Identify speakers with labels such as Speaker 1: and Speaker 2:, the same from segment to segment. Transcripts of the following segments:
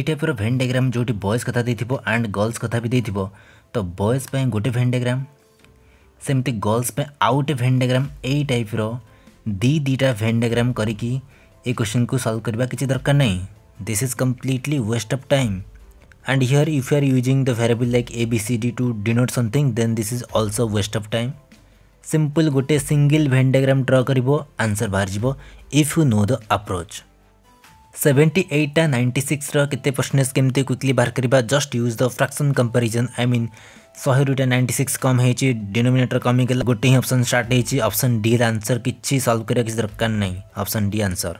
Speaker 1: टाइप्र भेन्डाग्राम जो बयज कथा and girls कथा भी थो तो बयज पर गोटे भेन्डाग्राम सेमती गर्ल्स पर आउ गोटे भेन्डाग्राम यप्र दि दीटा भेन्डाग्राम करोश्चिन को सल्व करवा किसी दरकार नहीं this is completely waste of time and here if you are using the variable like A B C D to denote something then this is also waste of time simple गोटे single Venn diagram draw कर answer बाहर जब if you know the approach seventy एइटा ninety सिक्सर केते percentage केमती quickly बाहर करवा just use the fraction comparison I mean शहे रुटा नाइंटी सिक्स कम हो कमी गल गोटे ही option start option D answer किसी सल्व करा किसी दरकार नहीं option D answer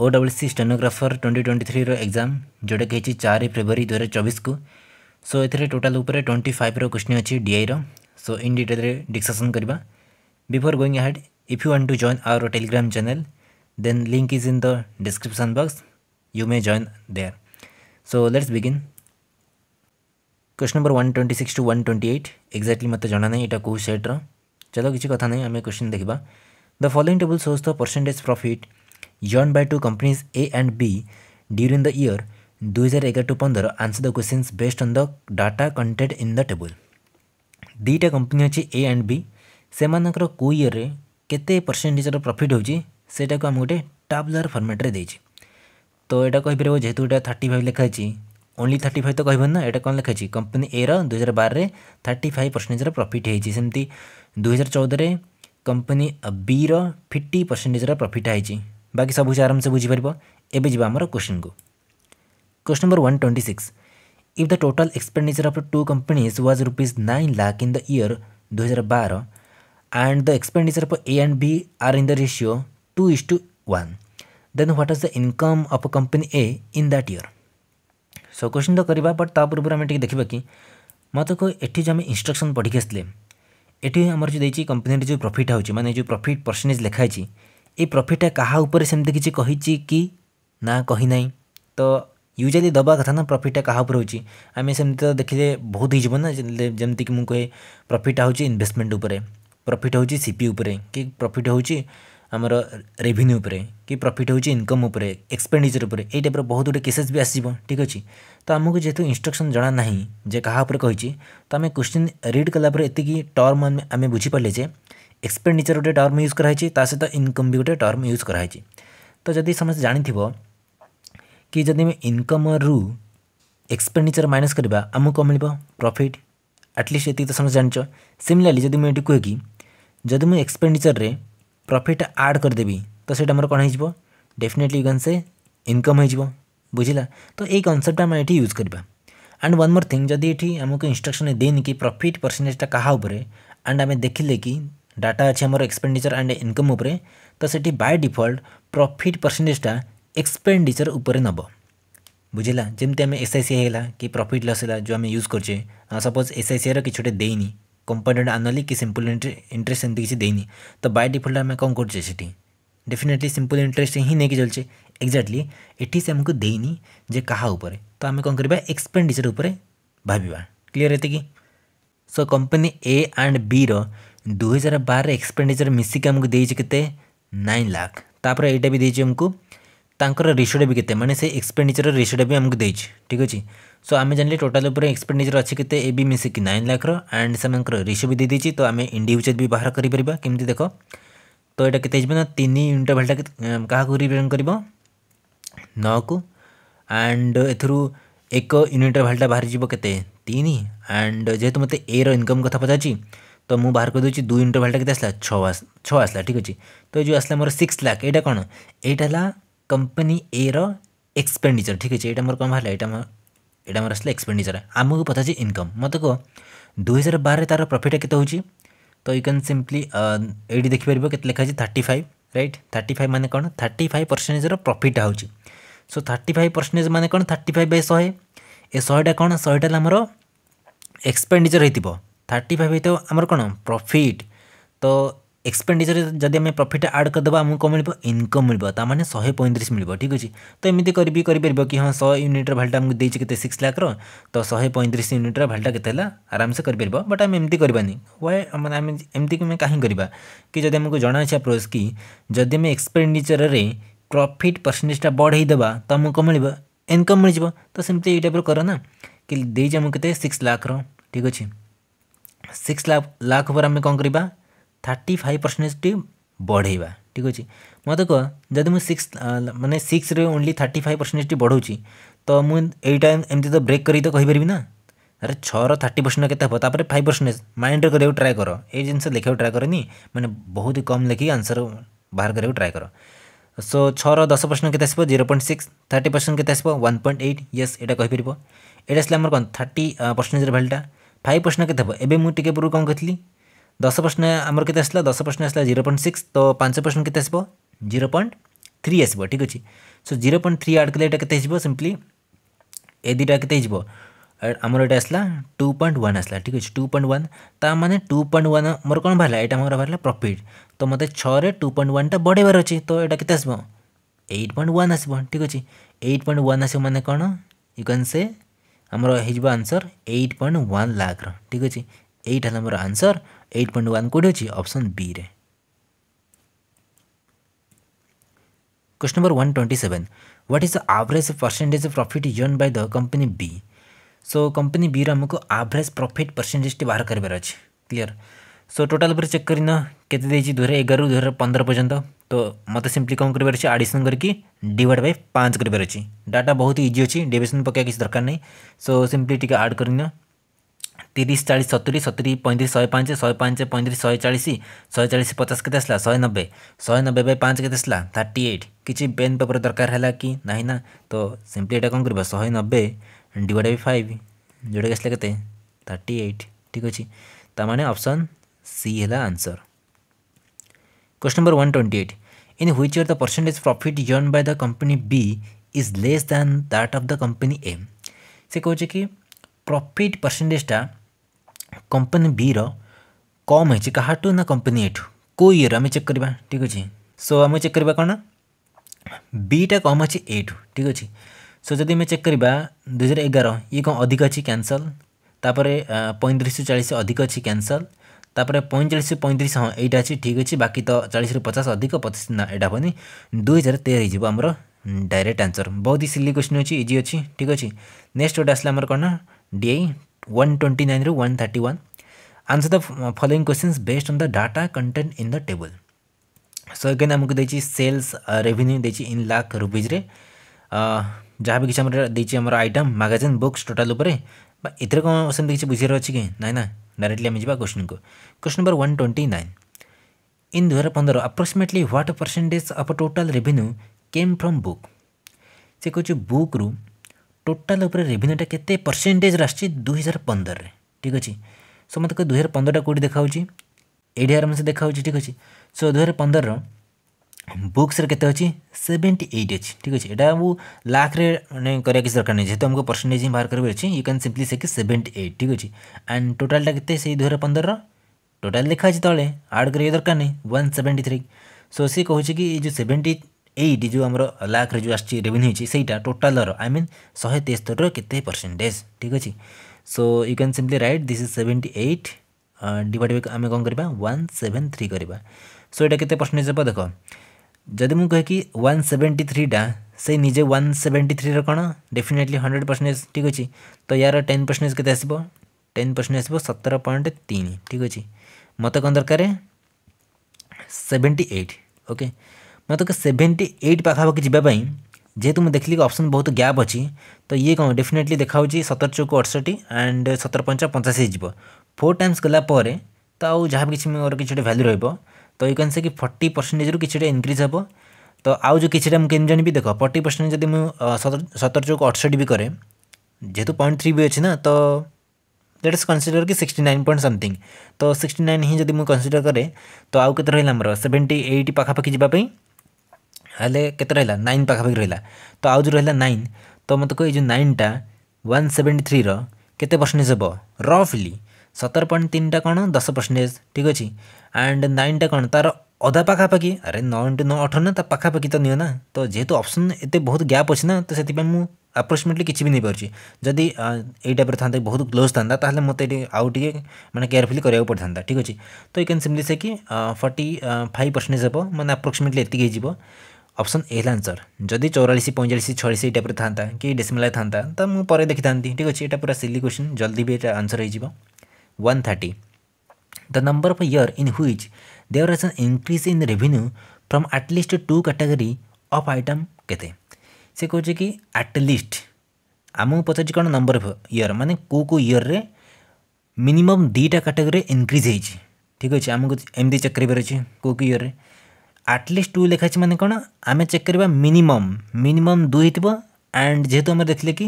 Speaker 1: O W C stenographer twenty twenty three रग्जाम जोटा कि चार फेब्रुआरी दुई हजार चौबीस को so a total twenty five question अच्छी डीआईर सो इन डिटेल डिस्कसन करवा before going ahead if you want to join our Telegram channel then link is in the description box you may join there so let's begin question number one twenty six to one twenty 128 exactly मतलब जाना नहीं एटा को सेट्र चलो किसी कथ नहीं आम क्वेश्चन देखा the following table shows the percentage profit जॉन by two companies A and B during the year दुई हजार एगार टू पंद्रह answer the question based on the data content in the table दुईटा कंपनी अच्छे ए एंड बी से कौ year में केते परसेंटेज प्रॉफिट सेटा आम गोटे टाबलर फर्मेट्रे तो यहाँ कहपर जेहतु ये थर्टी फाइव लिखाई ओनली थर्ट फाइव तो कह एटा कौन लिखा कंपनी ए रुई हजार बारे थर्टी फाइव परसेंटेज प्रफिट होती दुई हजार चौदह company B fifty percentage profit आई बाकी सब कुछ आराम से बुझीपर एवं जी आमर क्वेश्चन को question number one twenty six if the total expenditure of two companies was rupees nine lakh in the year दुई हजार बार and the expenditure of A and B are in the ratio 2 is to 1 then what is the income of a company A in that year so question to kariba but ta purbu ame tik dekhiba ki मत को एठी जो आम instruction पढ़ी आसले ଏଠି ଆମର ଯେଉଁ ଦେଇଛି କମ୍ପାନୀରେ ଯେଉଁ ପ୍ରଫିଟ୍ ହେଉଛି ମାନେ ଯେଉଁ ପ୍ରଫିଟ୍ ପରସେଣ୍ଟେଜ୍ ଲେଖା ହେଇଛି ଏ ପ୍ରଫିଟ୍ଟା କାହା ଉପରେ ସେମିତି କିଛି କହିଛି କି ନା କହିନାହିଁ ତ ୟୁଜୁଆଲି ଦେବା କଥା ନା ପ୍ରଫିଟ୍ଟା କାହା ଉପରେ ହେଉଛି ଆମେ ସେମିତି ତ ଦେଖିଲେ ବହୁତ ହେଇଯିବ ନା ଯେମିତିକି ମୁଁ କହେ ପ୍ରଫିଟ୍ଟା ହେଉଛି ଇନଭେଷ୍ଟମେଣ୍ଟ ଉପରେ ପ୍ରଫିଟ୍ ହେଉଛି ସିପି ଉପରେ କି ପ୍ରଫିଟ୍ ହେଉଛି ଆମର ରେଭିନ୍ୟୁ ଉପରେ କି ପ୍ରଫିଟ୍ ହେଉଛି ଇନକମ୍ ଉପରେ ଏକ୍ସପେଣ୍ଡିଚର୍ ଉପରେ ଏଇ ଟାଇପ୍ର ବହୁତ ଗୁଡ଼ିଏ କେସେସ୍ ବି ଆସିବ ଠିକ୍ ଅଛି ତ ଆମକୁ ଯେହେତୁ ଇନଷ୍ଟ୍ରକ୍ସନ୍ ଜଣା ନାହିଁ ଯେ କାହା ଉପରେ କହିଛି ତ ଆମେ କ୍ୱେଶ୍ଚିନ୍ ରିଡ୍ କଲା ପରେ ଏତିକି ଟର୍ମ ଆମେ ଆମେ ବୁଝିପାରିଲେ ଯେ ଏକ୍ସପେଣ୍ଡିଚର୍ ଗୋଟେ ଟର୍ମ ୟୁଜ୍ କରାହେଇଛି ତା ସହିତ ଇନକମ୍ ବି ଗୋଟେ ଟର୍ମ ୟୁଜ୍ କରାହେଇଛି ତ ଯଦି ସମସ୍ତେ ଜାଣିଥିବ କି ଯଦି ଆମେ ଇନକମ୍ରୁ ଏକ୍ସପେଣ୍ଡିଚର୍ ମାଇନସ୍ କରିବା ଆମକୁ କ'ଣ ମିଳିବ ପ୍ରଫିଟ୍ ଆଟଲିଷ୍ଟ ଏତିକି ତ ସମସ୍ତେ ଜାଣିଛ ସିମିଲାରଲି ଯଦି ମୁଁ ଏଠି କୁହେ କି ଯଦି ମୁଁ ଏକ୍ସପେଣ୍ଡିଚର୍ରେ प्रफिट आड करदेवि तो ସେଇଟା ଆମର କ'ଣ ହେଇଯିବ definitely you can say income ହେଇଯିବ ବୁଝିଲା ତ ଏଇ କନସେପ୍ଟଟା ଆମେ ଏଠି ୟୁଜ୍ କରିବା ଆଣ୍ଡ ୱାନ୍ ମୋର୍ ଥିଙ୍ଗ ଯଦି ଏଠି ଆମକୁ ଇନଷ୍ଟ୍ରକ୍ସନ୍ ଦେଇନି କି ପ୍ରଫିଟ୍ ପରସେଣ୍ଟେଜଟା କାହା ଉପରେ ଆଣ୍ଡ ଆମେ ଦେଖିଲେ କି ଡାଟା ଅଛି ଆମର ଏକ୍ସପେଣ୍ଡିଚର ଆଣ୍ଡ ଇନକମ୍ ଉପରେ ତ ସେଠି ବାଇ ଡିଫଲ୍ଟ ପ୍ରଫିଟ୍ ପରସେଣ୍ଟେଜଟା ଏକ୍ସପେଣ୍ଡିଚର ଉପରେ ନେବ ବୁଝିଲା ଯେମିତି ଆମେ ଏସ୍ଆଇସି ହେଇଗଲା କି ପ୍ରଫିଟ୍ ଲସ୍ ହେଲା ଯେଉଁ ଆମେ ୟୁଜ୍ କରୁଛେ ସପୋଜ୍ ଏସ୍ଆଇସିଆର କିଛି ଗୋଟେ ଦେଇନି कंपनीटा आनुअली कि सिंपल इंटरेस्ट एमती किसी देनी तो बै डिफल्ट आम कौन करे डेफिनेटली सिंपल इंटरेस्ट ही नहीं चलते एक्जाक्टली एटी से आमको देनी जे का तो आम कौन करवा एक्सपेडिचर उपर भाव क्लीयर ये so company A and B रुई हजार बारह एक्सपेडिचर मिसिक आमको देते नाइन लाख तापर एटा भी देखिए ତାଙ୍କର ରେସିଓଟା ବି କେତେ ମାନେ ସେ ଏକ୍ସପେଣ୍ଡିଚର ରେସିଓଟା ବି ଆମକୁ ଦେଇଛି ଠିକ୍ ଅଛି ସୋ ଆମେ ଜାଣିଲେ ଟୋଟାଲ୍ ଉପରେ ଏକ୍ସପେଣ୍ଡିଚର ଅଛି କେତେ ଏ ବି ମିଶିକି ନାଇନ୍ ଲାଖର ଆଣ୍ଡ ସେମାନଙ୍କର ରେସିଓ ବି ଦେଇଦେଇଛି ତ ଆମେ ଇଣ୍ଡିଭିଜୁଆଲ୍ ବି ବାହାର କରିପାରିବା କେମିତି ଦେଖ ତ ଏଇଟା କେତେ ହେଇଯିବ ନା ତିନି ଇଣ୍ଟରଭାଲ୍ଟା କାହାକୁ ରିପ୍ରେଜେଣ୍ଟ କରିବ ନଅକୁ ଆଣ୍ଡ ଏଥିରୁ ଏକ ଇଣ୍ଟରଭାଲ୍ଟା ବାହାରିଯିବ କେତେ ତିନି ଆଣ୍ଡ ଯେହେତୁ ମୋତେ ଏର ଇନକମ୍ କଥା ପଚାରିଛି ତ ମୁଁ ବାହାର କରିଦେଉଛି ଦୁଇ ଇଣ୍ଟରଭାଲ୍ଟା କେତେ ଆସିଲା ଛଅ ଛଅ ଆସିଲା ଠିକ୍ ଅଛି ତ ଏ ଯେଉଁ ଆସିଲା ମୋର ସିକ୍ସ ଲାଖ ଏଇଟା କ'ଣ ଏଇଟା ହେଲା କମ୍ପାନୀ ଏର ଏକ୍ସପେଣ୍ଡିଚର ଠିକ୍ ଅଛି ଏଇଟା ମୋର କ'ଣ ବାହାରିଲା ଏଇଟା ମୋର ଏଇଟା ମୋର ଆସିଲା ଏକ୍ସପେଣ୍ଡିଚର ଆମକୁ ପଚାରିଛି ଇନକମ୍ ମୋତେ କୁହ ଦୁଇହଜାର ବାରରେ ତା'ର ପ୍ରଫିଟ୍ଟା କେତେ ହେଉଛି ତ ୟୁ କ୍ୟାନ୍ ସିମ୍ପଲି ଏଇଠି ଦେଖିପାରିବ କେତେ ଲେଖା ଅଛି thirty five right thirty five ମାନେ କ'ଣ ଥାର୍ଟି ଫାଇଭ୍ ପରସେଣ୍ଟେଜ୍ର ପ୍ରଫିଟ୍ଟା ହେଉଛି ସୋ ଥାର୍ଟି ଫାଇଭ୍ ପରସେଣ୍ଟେଜ୍ ମାନେ କ'ଣ ଥାର୍ଟି ଫାଇଭ୍ ବାଇ ଶହେ ଏ ଶହେଟା କ'ଣ ଶହେଟା ହେଲା ଆମର ଏକ୍ସପେଣ୍ଡିଚର ହେଇଥିବ ଥାର୍ଟି ଫାଇଭ୍ ହେଇଥିବ ଆମର କ'ଣ ପ୍ରଫିଟ୍ ତ एक्सपेडिचर जब प्रफिट आड करदे आम कौन मिल इनकम मिलता शहे पैंतीस मिल ठीक अच्छे तो एमती करी करपर कि हाँ शह यूनिट्र भाल्टा आमको देखिए कितने सिक्स लाख रो शहे पैंतीस यूनिट्र भाल्टा के आराम से करपर बट आम एमती करानी वाए कहीं करवा कि जब आमको जनावे प्रोज कि जदि आम एक्सपेडिचर में प्रफिट परसेंटेजा बढ़ईदे तो आमको मिल इनकम मिल जाव तो सेमती ये टाइप कर ना कि देखे सिक्स लाख रो ठीक अच्छे सिक्स लाख लाख पर आम कौन करवा থার্টি ফাইভ ପରସେଣ୍ଟେଜଟି ବଢ଼େଇବା ଠିକ୍ ଅଛି ମୋତେ କୁହ ଯଦି ମୁଁ ସିକ୍ସ ମାନେ ସିକ୍ସରେ ଓନ୍ଲି ଥାର୍ଟି ଫାଇଭ୍ ପରସେଣ୍ଟେଜଟି ବଢ଼ାଉଛି ତ ମୁଁ ଏଇଟା ଏମିତି ତ ବ୍ରେକ୍ କରିକି ତ କହିପାରିବି ନା ଆରେ ଛଅର ଥାର୍ଟି ପରସେଣ୍ଟ କେତେ ହେବ ତାପରେ ଫାଇଭ୍ ପରସେଣ୍ଟେଜ ମାଇଣ୍ଡରେ କରିବାକୁ ଟ୍ରାଏ କର ଏଇ ଜିନିଷ ଲେଖିବାକୁ ଟ୍ରାଏ କରନି ମାନେ ବହୁତ କମ୍ ଲେଖିକି ଆନ୍ସର୍ ବାହାର କରିବାକୁ ଟ୍ରାଏ କର ସୋ ଛଅର ଦଶ ପରସେଣ୍ଟ କେତେ ଆସିବ zero point six thirty percent କେତେ ଆସିବ ୱାନ୍ ପଏଣ୍ଟ ଏଇଟ୍ ୟେସ୍ ଏଇଟା କହିପାରିବ ଏଇଟା ଆସିଲା ଆମର କ'ଣ ଥାର୍ଟି ପରସେଣ୍ଟେଜର ଭ୍ୟାଲୁଟା ଫାଇଭ୍ ପରସେଣ୍ଟ କେତେ ହେବ ଏବେ ମୁଁ ଟିକେ ପୂର୍ବରୁ କ'ଣ କହିଥିଲି ଦଶ ପରସେଣ୍ଟ ଆମର କେତେ ଆସିଲା ଦଶ ପରସେଣ୍ଟ ଆସିଲା ଜିରୋ ପଏଣ୍ଟ ସିକ୍ସ ତ ପାଞ୍ଚ ପରସେଣ୍ଟ କେତେ ଆସିବ ଜିରୋ ପଏଣ୍ଟ থ্রি আসব ঠিক আছে সো জিরো পয়েন্ট থ্রি আট কলে এটা কেতে হয়ে সিম্পলি এ দুইটা কেতে হয়ে আমার এটা আসলা টু পয়েন্ট ওয়ান আসলা ঠিক আছে টু পয়েন্ট ওয়ান তা মানে টু পয়েন্ট ওয়ান মোর কোণ বাহারা এটা মোর বাহারা প্রফিট তো মতো ছরে টু পয়েন্ট ওয়ানটা বড়াইবার অছি তো এটা কেতে আসব এইট পয়েন্ট ওয়ান আসব ঠিক আছে এইট পয়েন্ট ওয়ান আসব মানে কোণ ইউ ক্যান সে আমার হয়ে যাব আনসর এইট পয়েন্ট ওয়ান লাখর ঠিক আছে এইটা হল আমার আনসর एट पॉइंट वन कौट अच्छी अप्सन बी रे question number one twenty seven what is the average percentage profit यन by the company B so company B रमको आवरेज प्रॉफिट परसेंटेज टी बाहर करबार अछि क्लियर सो टोटल पर चेक करिन केते देछि दुरे 15 पर्यंत तो मते सिंपली कम करबार अछि एडिशन करकी डिवाइड बाय 5 करबार अछि डाटा बहुत इजी अछि डेविएशन पके किछ दरकार नै सो सिंपली टिके ऐड करिन তিরিশ চালিশ সতুরি সতুরি পঁয়ত্রিশ শহে পাঁচ শহে পাঁচ পঁয়ত্রিশ শহে চাশ শহে চাশ পচাশ কেতে আসলা শহে নবে শহে নবে বাই পাঁচ কেতে আসলা থার্টি এইট কিছু পেন পেপর দরকার হল কি না না তো সিম্পলি এটা কম করবা শহে নবে ডিভাইড বাই ফাইভ ଯେଉଁଟାକି ଆସିଲା କେତେ ଥାର୍ଟି ଏଇଟ୍ ଠିକ୍ ଅଛି ତା ମାନେ ଅପସନ୍ ସି ହେଲା answer question number one twenty eight in which year the percentage profit ଜର୍ନ by the company B is less than that of the company A ସେ କହୁଛି କି প্রফিট পার্সেন্টেজটা কোম্পানি বির কম হয়েছে কাহাটু না কোম্পানি এঠু কেউ ইয়ের আমি চেক করা ঠিক আছে সো আমি চেক করা কোণ বিটা কম আছে এঠু ঠিক আছে সো যদি আমি চেক করা দুই হাজার এগার ইয়ে কম অধিক আছে ক্যানসল তাপরে পঁয়ত্রিশ চাশ অধিক আছে ক্যানসল তাপরে পঁয়চাশ পঁয়ত্রিশ হ্যাঁ এইটা আছে ঠিক আছে বাকি তো চাশ পচাশ অধিক পঁচিশ না এটা হবনি দুই হাজার তের হয়ে যাব আমার ডাইরেক্ট আনসর বহুত হি সিলি কোশ্চিন অছি ইজি অছি ঠিক আছে নেক্সট গোটে আসলে আমার কোণ DI 129 ରୁ 131 answer one uh, following questions based on the data content in the table so again amku dechi sales uh, sales dechi in in lakh re जहाँ भी किसी देखिए आइटम मागाजिन बुक्स टोटाल उपरे इतने कौन सेमती किसी बुझे अच्छे कि ना ना डायरेक्टली आम जा क्वेश्चन को question number one twenty nine in दुई हजार पंदर approximately what percentage of total revenue came from book से कहे बुक्रु ଟୋଟାଲ ଉପରେ ରେଭିନ୍ୟୁଟା କେତେ ପରସେଣ୍ଟେଜ୍ ଆସିଛି ଦୁଇ ହଜାର ପନ୍ଦରରେ ଠିକ୍ ଅଛି ସମସ୍ତେ କହିବେ ଦୁଇ ହଜାର ପନ୍ଦରଟା କେଉଁଠି ଦେଖାହେଉଛି ଏଇଠି ଆରାମସେ ଦେଖାହେଉଛି ଠିକ୍ ଅଛି ସୋ ଦୁଇ ହଜାର ପନ୍ଦରର ବୁକ୍ସରେ କେତେ ଅଛି ସେଭେଣ୍ଟି ଏଇଟ୍ ଅଛି ଠିକ୍ ଅଛି ଏଇଟା ଆମକୁ ଲାଖରେ ମାନେ କରିବା କିଛି ଦରକାର ନାହିଁ ଯେହେତୁ ଆମକୁ ପରସେଣ୍ଟେଜ୍ ହିଁ ବାହାର କରିବାର ଅଛି you can simply say seventy eight ଠିକ୍ ଅଛି ଆଣ୍ଡ ଟୋଟାଲଟା କେତେ ସେଇ ଦୁଇ ହଜାର ପନ୍ଦରର ଟୋଟାଲ ଲେଖା ଅଛି ତଳେ ଆଡ଼୍ କରିବା ଦରକାର ନାହିଁ ୱାନ୍ ସେଭେଣ୍ଟି ଥ୍ରୀ ସୋ ସିଏ କହୁଛି କି ଏଇ ଯେଉଁ ସେଭେଣ୍ଟି ଏଇଟି ଯେଉଁ ଆମର ଲାଖରେ ଯେଉଁ ଆସୁଛି ରେଭିନ୍ୟୁ ହେଇଛି ସେଇଟା ଟୋଟାଲ୍ର ଆଇ ମିନ୍ ଶହେ ତେସ୍ତରୀର କେତେ ପରସେଣ୍ଟେଜ୍ ଠିକ୍ ଅଛି so you can simply write this is seventy eight divide by আমি কম করা ওয়ান সেভেন থ্রি করা সো এটা কেতে পরসেন্টেজ হব দেখ যদি মু কে কি ওয়ান সেভেন্টি থ্রিটা সেই নিজে ওয়ান সেভেন্টি থ্রির কোণ ডেফিনেটলি হন্ড্রেড পরসেন্টেজ ঠিক আছে তো ইয়ার টেন পরসেন্টেজ কেতে আসব টেন পরসেন্টেজ আসব সতের পয়েন্ট তিন ঠিক আছে মতো কম দরকার সেভেন্টি এইট ওকে मैं तो सेवेन्टी एट पाखापाखि जावाई जेहेतु मुझे देख ली अप्सन बहुत गैप अच्छी तो ये कौन डेफिनेटली देखा सतर चौक अठसठ एंड सतर पंच पंचाशी जी फोर टाइम्स गला तो आज जहाँ भी किसी मोर कि भैल्यू रोक तो ये कैन से कि फर्टी परसेंटेज रू कि इनक्रीज हे तो आज जो कि जानी देख फर्टी परसेंट जब सतर चौक अठसठ भी कै जेहतु पॉइंट थ्री भी अच्छे ना तो लेट इस कनसीडर कि सिक्सटी नाइन पॉइंट समथिंग तो सिक्सटी नाइन ही जब मुझे कनसीडर कै तो आउ के रहा सेवेन्टी एट पाखापाखी जावाई ହେଲେ କେତେ ରହିଲା ନାଇନ୍ ପାଖାପାଖି ରହିଲା ତ ଆଉ ଯେଉଁ ରହିଲା ନାଇନ୍ ତ ମୋତେ କହ ଏଇ ଯେଉଁ ନାଇନ୍ଟା ୱାନ୍ ସେଭେଣ୍ଟି ଥ୍ରୀର କେତେ ପରସେଣ୍ଟେଜ୍ ହେବ ରଫ୍ଲି ସତର ପଏଣ୍ଟ ତିନିଟା କ'ଣ ଦଶ ପରସେଣ୍ଟେଜ୍ ଠିକ୍ ଅଛି ଆଣ୍ଡ ନାଇନ୍ଟା କ'ଣ ତା'ର ଅଧା ପାଖାପାଖି ଆରେ ନଅ ଇଣ୍ଟୁ ନଅ ଅଠର ନା ତା ପାଖାପାଖି ତ ନିଅ ନା ତ ଯେହେତୁ ଅପସନ୍ ଏତେ ବହୁତ ଗ୍ୟାପ୍ ଅଛି ନା ତ ସେଥିପାଇଁ ମୁଁ ଆପ୍ରୋକ୍ସିମେଟଲି କିଛି ବି ନେଇପାରୁଛି ଯଦି ଏଇ ଟାଇପ୍ର ଥାନ୍ତା ବହୁତ କ୍ଲୋଜ୍ ଥାନ୍ତା ତାହେଲେ ମୋତେ ଏଠି ଆଉ ଟିକେ ମାନେ କେୟାରଫୁଲି କରିବାକୁ ପଡ଼ିଥାନ୍ତା ଠିକ୍ ଅଛି ତ ୟୁ କ୍ୟାନ୍ ସିମ୍ପଲି ସେ କି ଫର୍ଟି ଫାଇଭ୍ ପରସେଣ୍ଟେଜ୍ ହେବ ମାନେ ଆପ୍ରୋକ୍ସିମେଟଲି ଏତିକି ହେଇଯିବ अप्सन एल आंसर जदि चौरास पैंतालीस छयास टाइप था कि डेसमेल था तो मुझे देखी था ठीक अच्छे यहाँ पूरा सिली क्वेश्चन जल्दी भी यहाँ आंसर हो thirty the number of year in which there is increase in revenue from at least two category of item के कहे कि आटलिस्ट आम पचार कौन नंबर अफ इयर मानने को इयर में मिनिमम दुईटा कैटेगरी इनक्रिज हो ठीक अच्छे आमको एमती चेक करें कौ कौ इयर में ଆଟଲିଷ୍ଟ ଟୁ ଲେଖା ଅଛି ମାନେ କ'ଣ ଆମେ ଚେକ୍ କରିବା ମିନିମମ୍ ମିନିମମ୍ ଦୁଇ ଥିବ ଆଣ୍ଡ ଯେହେତୁ ଆମର ଦେଖିଲେ କି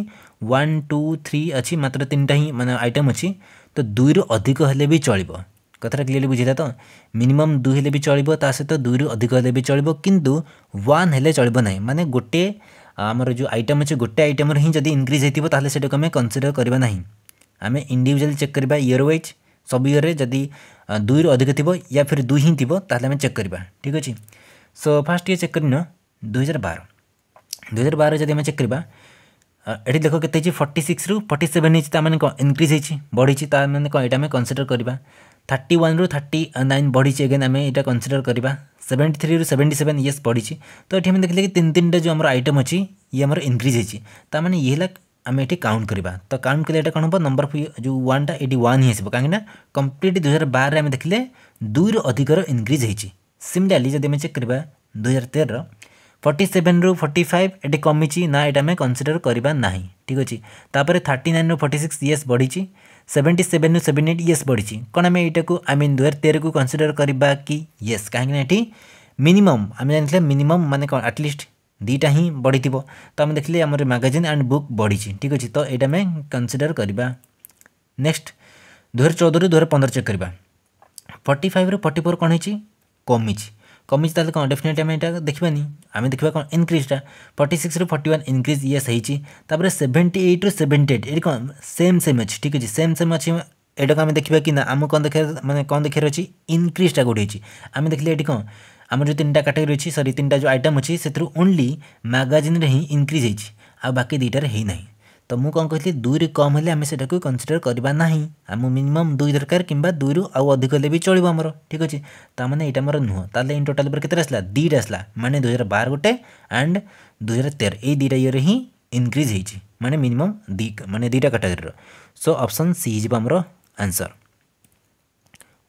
Speaker 1: ୱାନ୍ ଟୁ ଥ୍ରୀ ଅଛି ମାତ୍ର ତିନିଟା ହିଁ ମାନେ ଆଇଟମ୍ ଅଛି ତ ଦୁଇରୁ ଅଧିକ ହେଲେ ବି ଚଳିବ କଥାଟା କ୍ଲିୟରଲି ବୁଝିଲା ତ ମିନିମମ୍ ଦୁଇ ହେଲେ ବି ଚଳିବ ତା ସହିତ ଦୁଇରୁ ଅଧିକ ହେଲେ ବି ଚଳିବ କିନ୍ତୁ ୱାନ୍ ହେଲେ ଚଳିବ ନାହିଁ ମାନେ ଗୋଟିଏ ଆମର ଯେଉଁ ଆଇଟମ୍ ଅଛି ଗୋଟେ ଆଇଟମ୍ର ହିଁ ଯଦି ଇନକ୍ରିଜ୍ ହେଇଥିବ ତାହେଲେ ସେଟାକୁ ଆମେ କନସିଡ଼ର କରିବା ନାହିଁ ଆମେ ଇଣ୍ଡିଭିଜୁଆଲି ଚେକ୍ କରିବା ଇୟର୍ ୱାଇଜ୍ सब इयर जदि दुई रू अधिक थी या फिर दुई ही थी आम चेक करवा ठीक अच्छे सो फास्ट ये चेक कर दुई हजार बार दुई हजार बार जब चेक करवा ये देख के फर्टी सिक्स रू फर्टी सेवेन होने कौन इनक्रिज बढ़ी मैंने कौन ये कनसीडर करवा थर्टी वन रु थर्टी नाइन बढ़ी एगेन आम यहाँ कनसीडर करवा सेवेन्टी थ्री रु सेवेन्टी सेवेन येस बढ़ी तो ये आम देखिले कि तीन तीन जो आम आइटम अच्छी ये आम इनक्रिज मैंने ये आम ये काउंट करवा तो काउंट कले कौन हम नंबर जो व्वानटा ये व्वान ही आस कहीं कम्प्लीट दुई हजार बारे आम देखिले दुई रु अधिकर इनक्रिज होती सिमिलारली जब चेक करवा दुई हजार तेर फर्टी सेवेन रु फर्टी फाइव ये कमी ना ये आम कनसीडर करवा ना ठीक अच्छे तापर थर्टी नाइन रु फर्टी सिक्स इस बढ़ी सेवेन्टी सेवेन रु सेवेन एट येस बढ़ी कौन आम यटा को आई मीन दुई हजार तेर को कनसीडर करवा कि येस कहीं मिनिमम आम जानते मिनिमम मानते कौन आटलिस्ट দুইটা হি বড়িথিব তো আমি দেখলে আমার ম্যাগাজিন আন্ড বুক বড়িছি ঠিক আছে তো এটা আমি কনসিডর করা নেক্সট দুহাজার চৌদরু দুহাজার পনেরো চেক করা ফর্টি ফাইভ্রু ফর্টি ফোর কোণ হয়েছি কমিছি কমিছি তাহলে কোণ ডেফিনেটলি আমি এটা দেখবানি আমি দেখবা কোণ ইনক্রিজটা ফর্টি সিক্সরু ফর্টি ওয়ান ইনক্রিজ ইয়েস হয়েছি তাপরে সেভেন্টি এইট্রু সেভেন্টি এইট এটি কোণ সেম সেম অছি ঠিক আছে সেম সেম অছি ଏଇଟାକୁ ଆମେ ଦେଖିବା କି ନା ଆମକୁ କ'ଣ ଦେଖାର ମାନେ କ'ଣ ଦେଖିବାର ଅଛି ଇନକ୍ରିଜ୍ଟା କେଉଁଠି ହେଇଛି ଆମେ ଦେଖିଲେ ଏଠି କ'ଣ आम जो तीन टा कैटेगरी अच्छी सरी तीन टा जो आइटम अच्छी से ओनली मैगजिन हिं इनक्रीज हो बाकी दुईटार होना तो मुझ कौन कहती दुई कम हमें से कनसीडर करवा ना आम मिनिमम दुई दरकार कि दुई रू आउ अधिक भी चलो आमर ठीक अच्छे तो मैंने यहाँ मोर नुह तो इन टोटाल पर कतला दुईटे आसला मैंने दुई हजार बार गोटे एंड दुई हजार तेर यही दुईटा इयर हिं इनक्रिज हो मैंने मिनिमम दि मैंने दुईटा कैटेगरी रो अपसन सी हो answer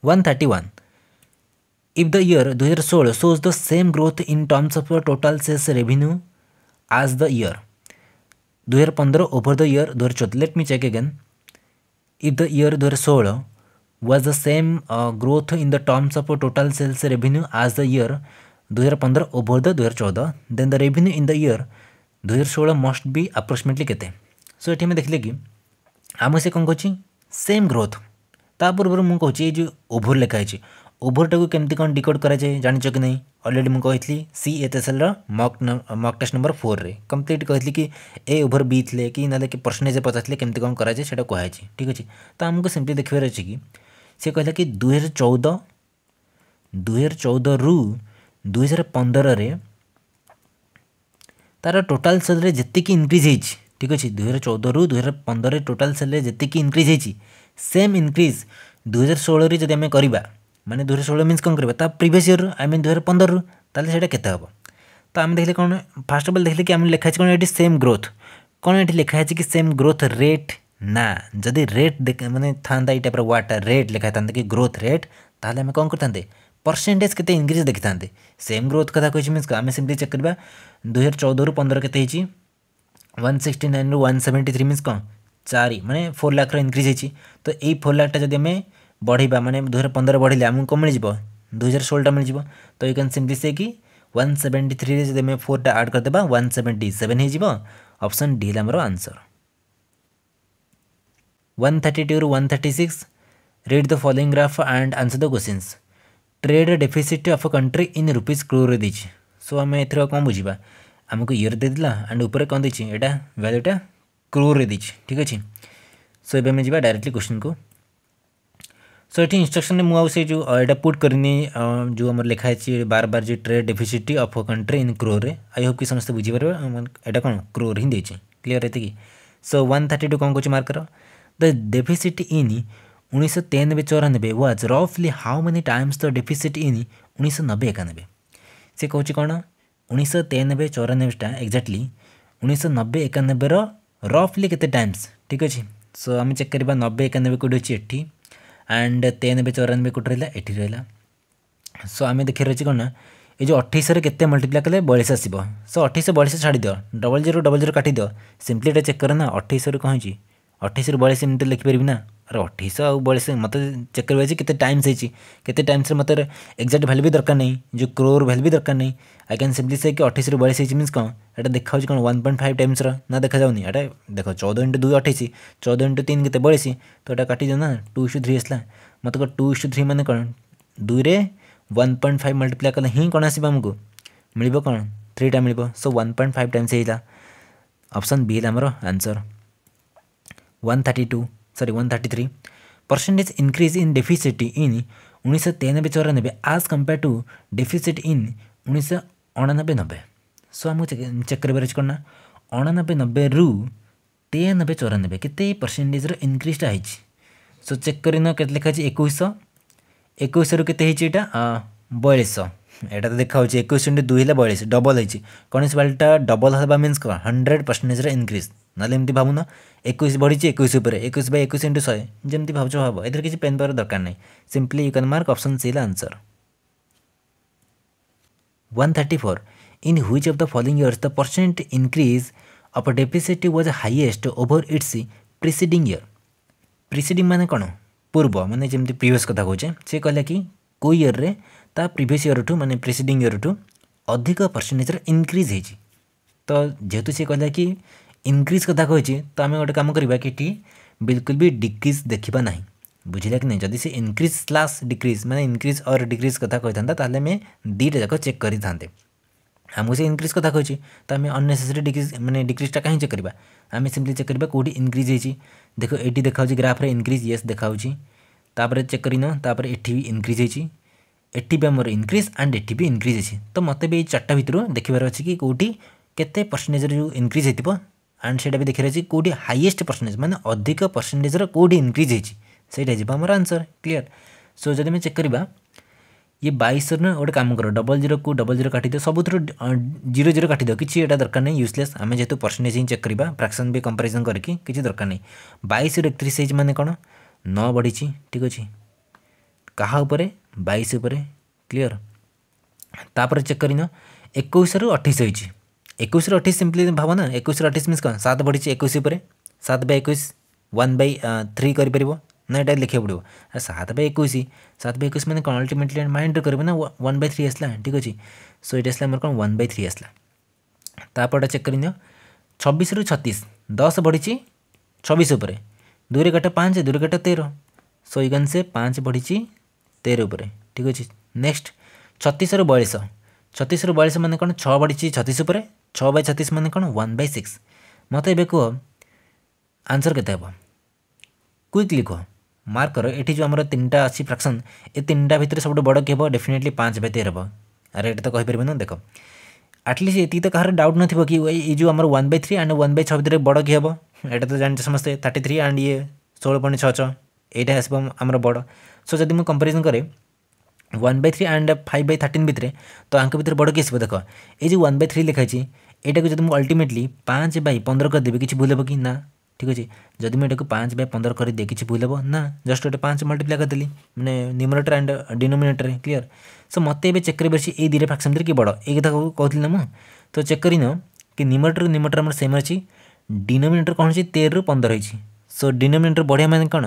Speaker 1: one thirty one if the year 2016 shows the same growth in terms of total sales revenue as the year 2015 over the year 2014 let me check again if the year 2016 was the same uh, growth in the terms of total sales revenue as the year 2015 over the 2014 then the revenue in the year 2016 must be approximately केते सो ये आम देखिले कि आम से कौन कहे same growth ता पूर्व मुझे जो ओभर लिखाई ଓଭରଟାକୁ କେମିତି କ'ଣ ଡିକୋଡ୍ କରାଯାଏ ଜାଣିଛ କି ନାହିଁ ଅଲରେଡ଼ି ମୁଁ କହିଥିଲି ସି ଏଚ୍ ଏସ୍ ଏଲ୍ର ମକ୍ ମକ୍ ଟେଷ୍ଟ ନମ୍ବର ଫୋର୍ରେ କମ୍ପ୍ଲିଟ୍ କହିଥିଲି କି ଏ ଓଭର ବି ଥିଲେ କି ନହେଲେ କି ପର୍ସେଣ୍ଟେଜ୍ ପଚାରିଥିଲେ କେମିତି କ'ଣ କରାଯାଏ ସେଇଟା କୁହାଯାଇଛି ଠିକ୍ ଅଛି ତ ଆମକୁ ସେମିତି ଦେଖିବାର ଅଛି କି ସେ କହିଲା କି ଦୁଇହଜାର ଚଉଦ ଦୁଇହଜାର ଚଉଦରୁ ଦୁଇହଜାର ପନ୍ଦରରେ ତା'ର ଟୋଟାଲ୍ ସେଲ୍ରେ ଯେତିକି ଇନକ୍ରିଜ୍ ହେଇଛି ଠିକ୍ ଅଛି ଦୁଇହଜାର ଚଉଦରୁ ଦୁଇହଜାର ପନ୍ଦରରେ ଟୋଟାଲ୍ ସେଲ୍ରେ ଯେତିକି ଇନକ୍ରିଜ୍ ହେଇଛି ସେମ୍ ଇନକ୍ରିଜ୍ ଦୁଇହଜାର ଷୋହଳରେ ଯଦି ଆମେ କରିବା ମାନେ ଦୁଇହଜାର ଷୋହଳ ମିନ୍ସ କ'ଣ କରିବା ତା ପ୍ରିଭିୟସ୍ ଇୟର୍ରୁ ଆଇ ମିନ୍ ଦୁଇହଜାର ପନ୍ଦରରୁ ତାହେଲେ ସେଇଟା କେତେ ହେବ ତ ଆମେ ଦେଖିଲେ କ'ଣ ଫାର୍ଷ୍ଟ ଅଫ୍ ଅଲ୍ ଦେଖିଲେ କି ଆମେ ଲେଖା ଅଛି କ'ଣ ଏଠି ସେମ୍ ଗ୍ରୋଥ୍ କ'ଣ ଏଠି ଲେଖା ହେଇଛି କି ସେମ୍ ଗ୍ରୋଥ୍ ରେଟ୍ ନା ଯଦି ରେଟ୍ ମାନେ ଥାନ୍ତା ଏଇ ଟାଇପ୍ର ୱାର୍ଡ଼ଟା ରେଟ୍ ଲେଖା ଥାନ୍ତା କି ଗ୍ରୋଥ୍ ରେଟ୍ ତାହେଲେ ଆମେ କ'ଣ କରିଥାନ୍ତେ ପରସେଣ୍ଟେଜ୍ କେତେ ଇନକ୍ରିଜ୍ ଦେଖିଥାନ୍ତେ ସେମ୍ ଗ୍ରୋଥ୍ କଥା କହିଛି ମିନ୍ସ ଆମେ ସେମିତି ଚେକ୍ କରିବା ଦୁଇହଜାର ଚଉଦରୁ ପନ୍ଦର କେତେ ହେଇଛି ୱାନ୍ ସିକ୍ସଟି ନାଇନ୍ରୁ ୱାନ୍ ସେଭେଣ୍ଟି ଥ୍ରୀ ମିନ୍ସ କ'ଣ ଚାରି ମାନେ ଫୋର୍ ଲାଖ୍ର ଇନକ୍ରିଜ୍ ହେଇଛି ତ ଏଇ ଫୋର୍ ଲାଖ୍ଟା ଯଦି ଆମେ ବଢ଼େଇବା ମାନେ ଦୁଇହଜାର ପନ୍ଦର ବଢ଼ିଲେ ଆମକୁ କ'ଣ ମିଳିଯିବ ଦୁଇହଜାର ଷୋହଳଟା ମିଳିଯିବ ତ ୟୁ କ୍ୟାନ୍ ସିମ୍ପଲି ସେ କି ୱାନ୍ ସେଭେଣ୍ଟି ଥ୍ରୀରେ ଯଦି ଆମେ ଫୋର୍ଟା ଆଡ଼୍ କରିଦେବା ୱାନ୍ ସେଭେଣ୍ଟି ସେଭେନ୍ ହେଇଯିବ ଅପସନ୍ ଡି ହେଲା ଆମର ଆନ୍ସର୍ ୱାନ୍ ଥାର୍ଟି ଟୁରୁ one thirty six read the following graph and answer the questions trade deficit of a country in rupees crore ଦେଇଛି ସୋ ଆମେ ଏଥିରେ କ'ଣ ବୁଝିବା ଆମକୁ ଇୟର୍ ଦେଇଦେଲା ଆଣ୍ଡ ଉପରେ କ'ଣ ଦେଇଛି ଏଇଟା ଭ୍ୟାଲ୍ୟୁଟା କ୍ରୋରେ ଦେଇଛି ଠିକ୍ ଅଛି ସୋ ଏବେ ଆମେ ଯିବା ଡାଇରେକ୍ଟଲି କୋଶ୍ଚିନ୍କୁ सो ये इनस्ट्रक्शन मुझे जो ये पुट करनी जो आम लिखाई बार बार जो trade deficit of a country in crore I hope कि समस्त बुझीपर एटा कौन क्रोर हिं दे क्लीयर ये कि सो वन थर्टी टू कौन कौन मार्कर द डेफिसीट इन उन्नीस तेनबे चौरानबे व्वाज रफली how many times the deficit in उन्नीस नबे एकानबे से कौन कौन उन्नीस तेनबे चौरानबेटा एक्जाक्टली उन्नीस नबे एकानबे रफली के टाइम्स ठीक अच्छे सो आम चेक करवा नबे एकानबे कौटी अच्छी ଆଣ୍ଡ ତେନ୍ ଏବେ ଚଉରାନବେ କୋଟି ରହିଲା ଏଠି ରହିଲା ସୋ ଆମେ ଦେଖି ରହିଛି କ'ଣ ନା ଏ ଯେଉଁ ଅଠେଇଶରେ କେତେ ମଲ୍ଟିପ୍ଲାଏ କଲେ ବୟାଳିଶ ଆସିବ ସୋ ଅଠେଇଶ ବୟାଳିଶ ଛାଡ଼ିଦିଅ ଡବଲ୍ ଜିରୋ ଡବଲ୍ ଜିରୋ କାଟିଦିଅ ସିମ୍ପଲି ଏଇଟା ଚେକ୍ କର ନା ଅଠେଇଶରୁ କ'ଣ ହେଇଛି ଅଠେଇଶରୁ ବୟାଳିଶ ଏମିତି ଲେଖିପାରିବି ନା अरे अठाईस आउ बयालीस मत चेक कर के टाइम से केते टाइम से मत एक्जाक्ट भैल्यू भी दरकार नहीं जो क्रोर भैल्यू भी दरकार नहीं आई कैन सिंपली से कि अठाईस बयालीस मीनस कौन एटा देखा कौन वन पॉइंट फाइव टाइम्स ना देखा जाऊनी एट देख चौदह इंटू दुई अठी चौदह इंटू तीन के बयालीस तो यहाँ काटिज ना टू इशू थ्री आसला मत कह टू इशू थ्री मैंने कौन दुईरे वन पॉइंट फाइव मल्टीप्लाए कले हिं कौन आसमको मिल कौन थ्रीटा मिल so one point five times होगा अप्सन बी है answer one thirty two sorry 133 percentage increase in deficit in 1993-94 as compared to deficit in 1999 so आमको चेक कर करना अणानबे नब्बे रु तेनबे चौरानबे के परसेंटेज इनक्रीजटा हो सो चेक कर लिखा एक एक रु के बयालीस এটা তো দেখা হচ্ছে ଏକୋଇଶ ଦୁଇ দুই হলে ଡବଲ୍ ହେଇଛି হয়েছে কনসিপালটা ଡବଲ୍ ହେବା ମିନ୍ସ কম ହଣ୍ଡ୍ରେଡ଼୍ ପରସେଣ୍ଟେଜ୍ର ଇନକ୍ରିଜ୍ ना एम भावन एक बढ़ी एक एक बैश इंटू शहे जमी भाव हम ए किसी पेन पार दरकार नहीं simply you can mark option C answer one thirty four in which of the following years the percent increase of deficit was highest over its preceding year preceding मैंने कौन पूर्व मैंने जमी प्रिवियस कथ कौचे से कहला कि कोई इयर में ता प्रिभस इयर ठू मैंने प्रिसीडिंग इयर ठू अधिक परसेंटेज इनक्रिज हो तो जेहेतु सी कहला कि इनक्रिज कथा कही तो आम गोटे काम करवा कि बिल्कुल भी डिक्रिज देखा ना बुझे कि नहीं जदि से इनक्रीज स्लास् डिक्रीज मैंने इनक्रीज और डिक्रीज क्या कही था दुटा जाक चेक करते आमको से इनक्रीज कथ कह तो आम अनेसेसरी डिक्रीज मैंने डिक्रीजा कहीं चेक करवा आम सिंपली चेक करवा कौटी इनक्रिज होती देख ये देखा ग्राफ्रे इनक्रीज ये देखा तापर चेक कर इनक्रीज होती आम इनक्रीज आंड एटी भी इनक्रिज होती तो मत भी चार्टा भितर देखार कि कौटी केसेंटेज इनक्रीज होती है ଆଣ୍ଡ ସେଇଟା ବି ଦେଖିବାର ଅଛି କେଉଁଠି ହାଇଏଷ୍ଟ ପରସେଣ୍ଟେଜ୍ ମାନେ ଅଧିକ ପରସେଣ୍ଟେଜ୍ର କେଉଁଠି ଇନକ୍ରିଜ୍ ହେଇଛି ସେଇଟା ଯିବ ଆମର ଆନ୍ସର୍ କ୍ଲିଅର୍ ସୋ ଯଦି ଆମେ ଚେକ୍ କରିବା ଇଏ ବାଇଶର ନା ଗୋଟେ କାମ କର ଡବଲ ଜିରୋକୁ ଡବଲ ଜିରୋ କାଟିଦିଅ ସବୁଥିରୁ ଜିରୋ ଜିରୋ କାଟିଦିଅ କିଛି ଏଇଟା ଦରକାର ନାହିଁ ୟୁଜଲେସ୍ ଆମେ ଯେହେତୁ ପରସେଣ୍ଟେଜ୍ ହିଁ ଚେକ୍ କରିବା ଫ୍ରାକ୍ସନ୍ ବି କମ୍ପାରିଜନ୍ କରିକି କିଛି ଦରକାର ନାହିଁ ବାଇଶରୁ ଏକତିରିଶ ହେଇଛି ମାନେ କ'ଣ ନଅ ବଢ଼ିଛି ଠିକ୍ ଅଛି କାହା ଉପରେ ବାଇଶ ଉପରେ କ୍ଲିଅର୍ ତାପରେ ଚେକ୍ କରିନିଅ ଏକୋଇଶରୁ ଅଠେଇଶ ହେଇଛି एक अठी सिंपली भावना एक अठी मीन कौन सात बढ़ी एक सात बै एक वन बै थ्री कर ना यहाँ लिखा पड़ो सात बै एक सात बै एक मैंने कौन अल्टिमेटली माइंड कर वन बै थ्री आसला ठीक अच्छे सो ये आसला कौन वन बै थ्री आसला तापटा चेक कर छब्बीस रु छतीस दस बढ़ी छब्स दूर घट पाँच दूर घट तेरह सो इगन से पाँच बढ़ी तेरह उपर ठीक अच्छे नेक्स्ट छतीस रु बयस छतीस रु बयस मैंने कौन छः बढ़ी छतीस ଛଅ ବାଇ ଛତିଶ ମାନେ କ'ଣ ୱାନ୍ ବାଇ ସିକ୍ସ ମୋତେ ଏବେ କୁହ ଆନ୍ସର୍ କେତେ ହେବ କୁଇକ୍ଲି କୁହ ମାର୍କ କର ଏଠି ଯେଉଁ ଆମର ତିନିଟା ଅଛି ଫ୍ରାକ୍ସନ୍ ଏ ତିନିଟା ଭିତରେ ସବୁଠୁ ବଡ଼ କି ହେବ ଡେଫିନେଟଲି ପାଞ୍ଚ ବାଇ ତେର ହେବ ଆରେ ଏଇଟା ତ କହିପାରିବେନି ଦେଖ ଆଟଲିଷ୍ଟ ଏତିକି ତ କାହାର ଡାଉଟ୍ ନଥିବ କି ଏଇ ଯେଉଁ ଆମର one by three and one by ଛଅ ଭିତରେ ବଡ଼ କି ହେବ ଏଇଟା ତ ଜାଣିଛ ସମସ୍ତେ ଥାର୍ଟି ଥ୍ରୀ ଆଣ୍ଡ ଇଏ ଷୋହଳ ପଏଣ୍ଟ ଛଅ ଛଅ ଏଇଟା ଆସିବ ଆମର ବଡ଼ ସୋ ଯଦି ମୁଁ କମ୍ପାରିଜନ୍ କରେ one by three and five by thirteen ଭିତରେ ତ ଆଙ୍କ ଭିତରେ ବଡ଼ କି ଆସିବ ଦେଖ ଏଇ ଯେଉଁ ୱାନ୍ ବାଇ ଥ୍ରୀ ଲେଖାଇଛି ଏଇଟାକୁ ଯଦି ମୁଁ ଅଲ୍ଟିମେଟଲି ପାଞ୍ଚ ବାଇ ପନ୍ଦର କରିଦେବି କିଛି ଭୁଲ ହେବ କି ନା ଠିକ୍ ଅଛି ଯଦି ମୁଁ ଏଇଟାକୁ ପାଞ୍ଚ ବାଇ ପନ୍ଦର କରିଦିଏ କିଛି ଭୁଲ ହେବ ନା ଜଷ୍ଟ ଗୋଟେ ପାଞ୍ଚ ମଲ୍ଟିପ୍ଲାଏ କରିଦେଲି ମାନେ numerator and denominator clear so ମୋତେ ଏବେ ଚେକ୍ କରିବାର ଅଛି ଏଇ ଦୁଇଟା ଫ୍ରାକ୍ସନ୍ ଭିତରେ କି ବଡ଼ ଏଇ କଥା କହୁଥିଲି ନା ମୁଁ ତ ଚେକ୍ କରିନିଅ କି ନ୍ୟୁମରେଟର ନ୍ୟୁମରେଟର ଆମର ସେମ୍ ଅଛି ଡିନୋମିନେଟର କ'ଣ ହେଉଛି ତେରରୁ ପନ୍ଦର ହେଇଛି ସୋ ଡିନୋମିନେଟର ବଢ଼ିଆ ମାନେ କ'ଣ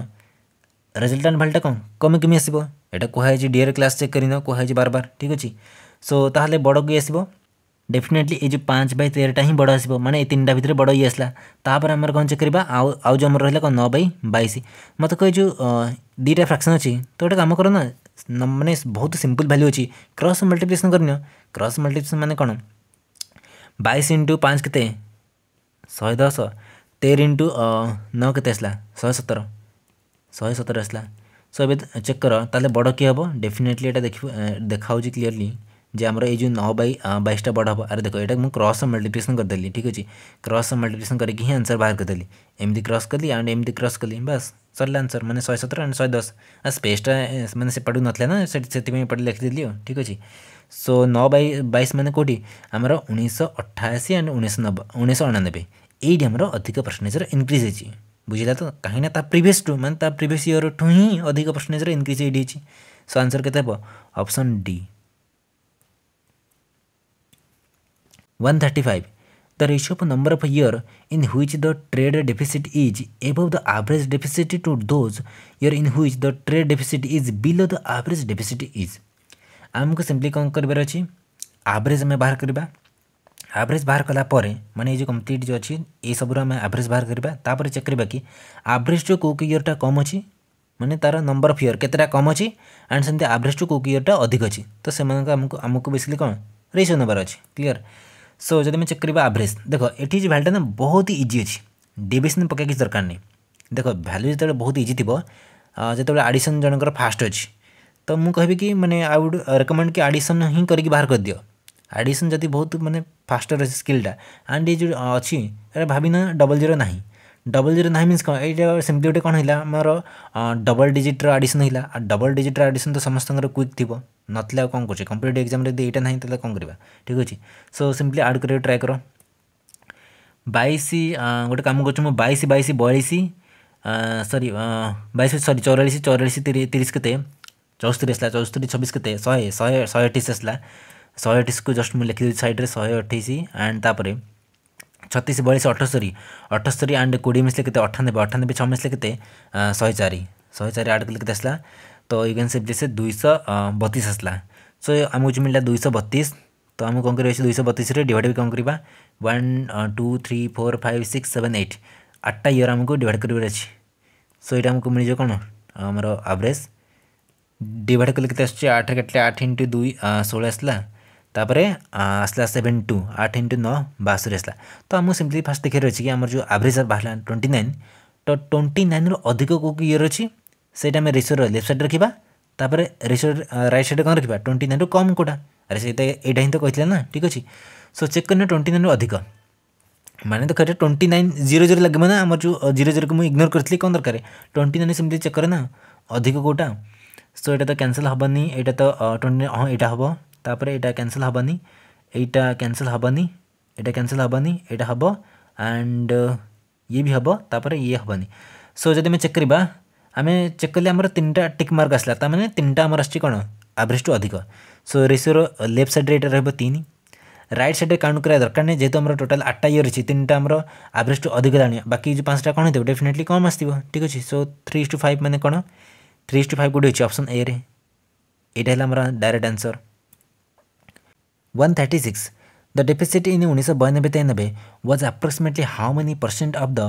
Speaker 1: ରେଜଲ୍ଟାଣ୍ଟ ଭାଲ୍ୟୁଟା କ'ଣ କମି କମି ଆସିବ ଏଇଟା କୁହାଯାଇଛି ଡିଆର୍ କ୍ଲାସ୍ ଚେକ୍ କରିନିଅ କୁହାଯାଇଛି ବାର ବାର ଠିକ୍ ଅଛି ସୋ ତାହେଲେ ବଡ଼ କି ଆସିବ डेफिनेटली ये पाँच बै तेरहटा ही बड़ आस मैंने तीन टा भर बड़ ही आसलापर आम कौन चेक करवा आज जो रहा है कौन नौ बै बैश मत जो दुटा फ्राक्शन अच्छी तो गोटे कम कर ना मैंने बहुत सिंपल भैल्यू अच्छी क्रस मल्टीप्लिकेसन करनी क्रस मल्टीप्लिकेसन मैंने कौन बैश इंटु पाँच के शहे दस तेर इंटु नौ के शह सतर शहे सतर आसला सो ए चेक कर बड़ किए हे डेफिनेटली देखा क्लीयरली যে আমার এই যে নহ বাই বাইশটা বড় হব আরে দেখো এটা মু ক্রস মল্টিপ্লিকেসন করেদেলি ঠিক আছে ক্রস মল্টিপ্লিকেসন করি হি আনসর বাহার করেদেলি এমনি ক্রস কলি আন্ড এমনি ক্রস কলি বাস সরলা আনসর মানে শহে সতের আন্ড শহে দশ আর স্পেসটা মানে সেপটু নথিলা না সেপাই এপটে লেখিদেলি আও ঠিক আছে সো নহ বাই বাইশ মানে কোটি আমার উনিশশো অঠাশি আন্ড উনিশশো নব উনিশশো অনানবে এইটি আমার অধিক পার্সেন্টেজর ইনক্রিজ হয়েছে বুঝিলা তো কাহিঁকি তা প্রিভিয়াস টু মানে তা প্রিভিয়াস ইয়র ঠু হি অধিক পার্সেন্টেজর ইনক্রিজ এইটি হয়েছে সো আনসর কেতে হব option D five the ratio of number of year in which the trade deficit is above the average deficit to those year in which the trade deficit is below the average deficit is आमको simply कौन कर average आम बाहर करवा average बाहर कलापर मैंने ये जो कम्प्लीट जो अच्छी ये सब आवरेज बाहर करवापर चेक करवा कि टू कौ कि इयरटा कम अच्छी मैंने तार नंबर अफ इयर के कम अच्छी एंड सेमती टू कौ कि इयरटा अधिक अच्छी तो से आमको बेसिकली कौन रेसो नबार अच्छे क्लीयर सो जब आम चेक करवा आभरेज देख ये भैल्यूटा ना बहुत ही इजी अच्छी डेविएसन पक दरकार नहीं देख भैल्यू जो बहुत इजी थी जो आडिशन जनकर फास्ट अच्छी तो मुझे कह कि मैंने आई वुड रेकमेंड कि आडिशन हिं करके बाहर कर दियो आडिशन जदि बहुत मैंने फास्टर स्किलटा एंड ये जो अच्छी भावना डबल जीरो ना ডবল জিরো ନାହିଁ ମିନ୍ସ କ'ଣ ଏଇଟା ସେମିତି ଗୋଟେ କ'ଣ ହେଲା ଆମର ଡବଲ ଡିଜିଟ୍ର ଆଡ଼ିସନ୍ ହେଲା ଆଉ ଡବଲ ଡିଜିଟ୍ର ଆଡ଼ିସନ୍ ତ ସମସ୍ତଙ୍କର କ୍ୱିକ୍ ଥିବ ନଥିଲେ ଆଉ କ'ଣ କରୁଛେ କମ୍ପିଟେଟିଭ୍ ଏକ୍ଜାମ୍ରେ ଯଦି ଏଇଟା ନାହିଁ ତାହେଲେ କ'ଣ କରିବା ଠିକ୍ ଅଛି ସୋ ସିମ୍ପଲି ଆଡ଼୍ କରିବାକୁ ଟ୍ରାଏ କର ବାଇଶ ଗୋଟେ କାମ କରୁଛୁ ମୁଁ ବାଇଶ ବାଇଶ ବୟାଳିଶ ସରି ବାଇଶ ସରି ଚଉରାଳିଶ ଚଉରାଳିଶ ତିରିଶ କେତେ ଚଉସ୍ତରୀ ଆସିଲା ଚଉସ୍ତରୀ ଛବିଶ କେତେ ଶହେ ଶହେ ଶହେ ଅଠେଇଶ ଆସିଲା ଶହେ ଅଠେଇଶକୁ ଜଷ୍ଟ ମୁଁ ଲେଖିଦେଉଛି ସାଇଡ଼୍ରେ ଶହେ ଅଠେଇଶ ଆଣ୍ଡ ତାପରେ ଛତିଶ ବୟାଳିଶ ଅଠସ୍ତରୀ ଅଠସ୍ତରୀ ଆଣ୍ଡ କୋଡ଼ିଏ ମିଶିଲେ କେତେ ଅଠାନବେ ଅଠାନବେ ଛଅ ମିଶିଲେ କେତେ ଶହେ ଚାରି ଶହେ ଚାରି ଆଡ଼ କଲେ କେତେ ଆସିଲା ତ ୟୁ କ୍ୟାନ୍ ସେଭ୍ ଦିସ୍ ଦୁଇଶହ ବତିଶ ଆସିଲା ସୋ ଆମକୁ ଯେଉଁ ମିଳିଲା ଦୁଇଶହ ବତିଶ ତ ଆମେ କ'ଣ କରିବା ଦୁଇଶହ ବତିଶରେ ଡିଭାଇଡ଼ ବି କ'ଣ କରିବା one two three four five six seven eight ଆଠଟା ଇୟର୍ ଆମକୁ ଡିଭାଇଡ଼ କରିବାର ଅଛି ସୋ ଏଇଟା ଆମକୁ ମିଳିଯିବ କ'ଣ ଆମର ଆଭରେଜ୍ ଡିଭାଇଡ଼ କଲେ କେତେ ଆସୁଛି ଆଠ କାଟିଲେ ଆଠ ଇଣ୍ଟୁ ଦୁଇ ଷୋହଳ ଆସିଲା তাপরে আসলা সেভেন টু আট ইন্টু ন বাষট্টি আসলা তো আমি সিম্পলি ফার্স্ট দেখার অছি কি আমার যে আভরেজ বাহারা টোয়েন্টি নাইন তো টোয়েন্টি নাইন্র অধিক কেউ ইয়ে অছি সেইটা আমি রেসোর লেফট সাইড রাখবা তাপরে রেসোর রাইট সাইড কম রাখবা টোয়েন্টি নাইন্রু কম কোটা আরে সেইটা এইটা ହିଁ তো কইলে না ঠিক আছে সো চেক করি টোয়েন্টি নাইন্রু অধিক মানে তো খেটে টোয়েন্টি নাইন জিরো জিরো লাগবে না আমার যে জিরো জিরোকে মুই ইগনোর করি কম দরকার টোয়েন্টি নাইন সেমতি চেক করে না অধিক কোটা সো এটা তো ক্যানসেল হবনি এটা তো টোয়েন্টি হ্যাঁ এটা হব তাপরে এটা ক্যানসেল হবানি এইটা ক্যানসেল হবানি এটা ক্যানসেল হবানি এটা হব আন্ড ইয়ে বি হব তাপরে ইয়ে হবানি সো যদি আমি চেক করা আমি চেক কলে আমার তিনটা টিক মার্ক আসলা তার মানে তিনটা আমার আসছে কোণ আভরেজ টু অধিক সো রেসিওর লেফট সাইড্রে এটা রহব তিন রাইট সাইডে কাউন্ট করা দরকার নেই যেহেতু আমার টোটাল আটটা ইয়ে রয়েছে তিনটা আমার আভরেজ টু অধিক হলানি বাকি যে পাঁচটা কোণ হয়ে ডেফিনেটলি কম আসব ঠিক আছে so three is two five মানে কোণ থ্রি ইস টু ফাইভ গোটে হচ্ছে অপসন এ রে এটা হল আমার direct answer 136. The deficit in 1992-93 was approximately how many percent of the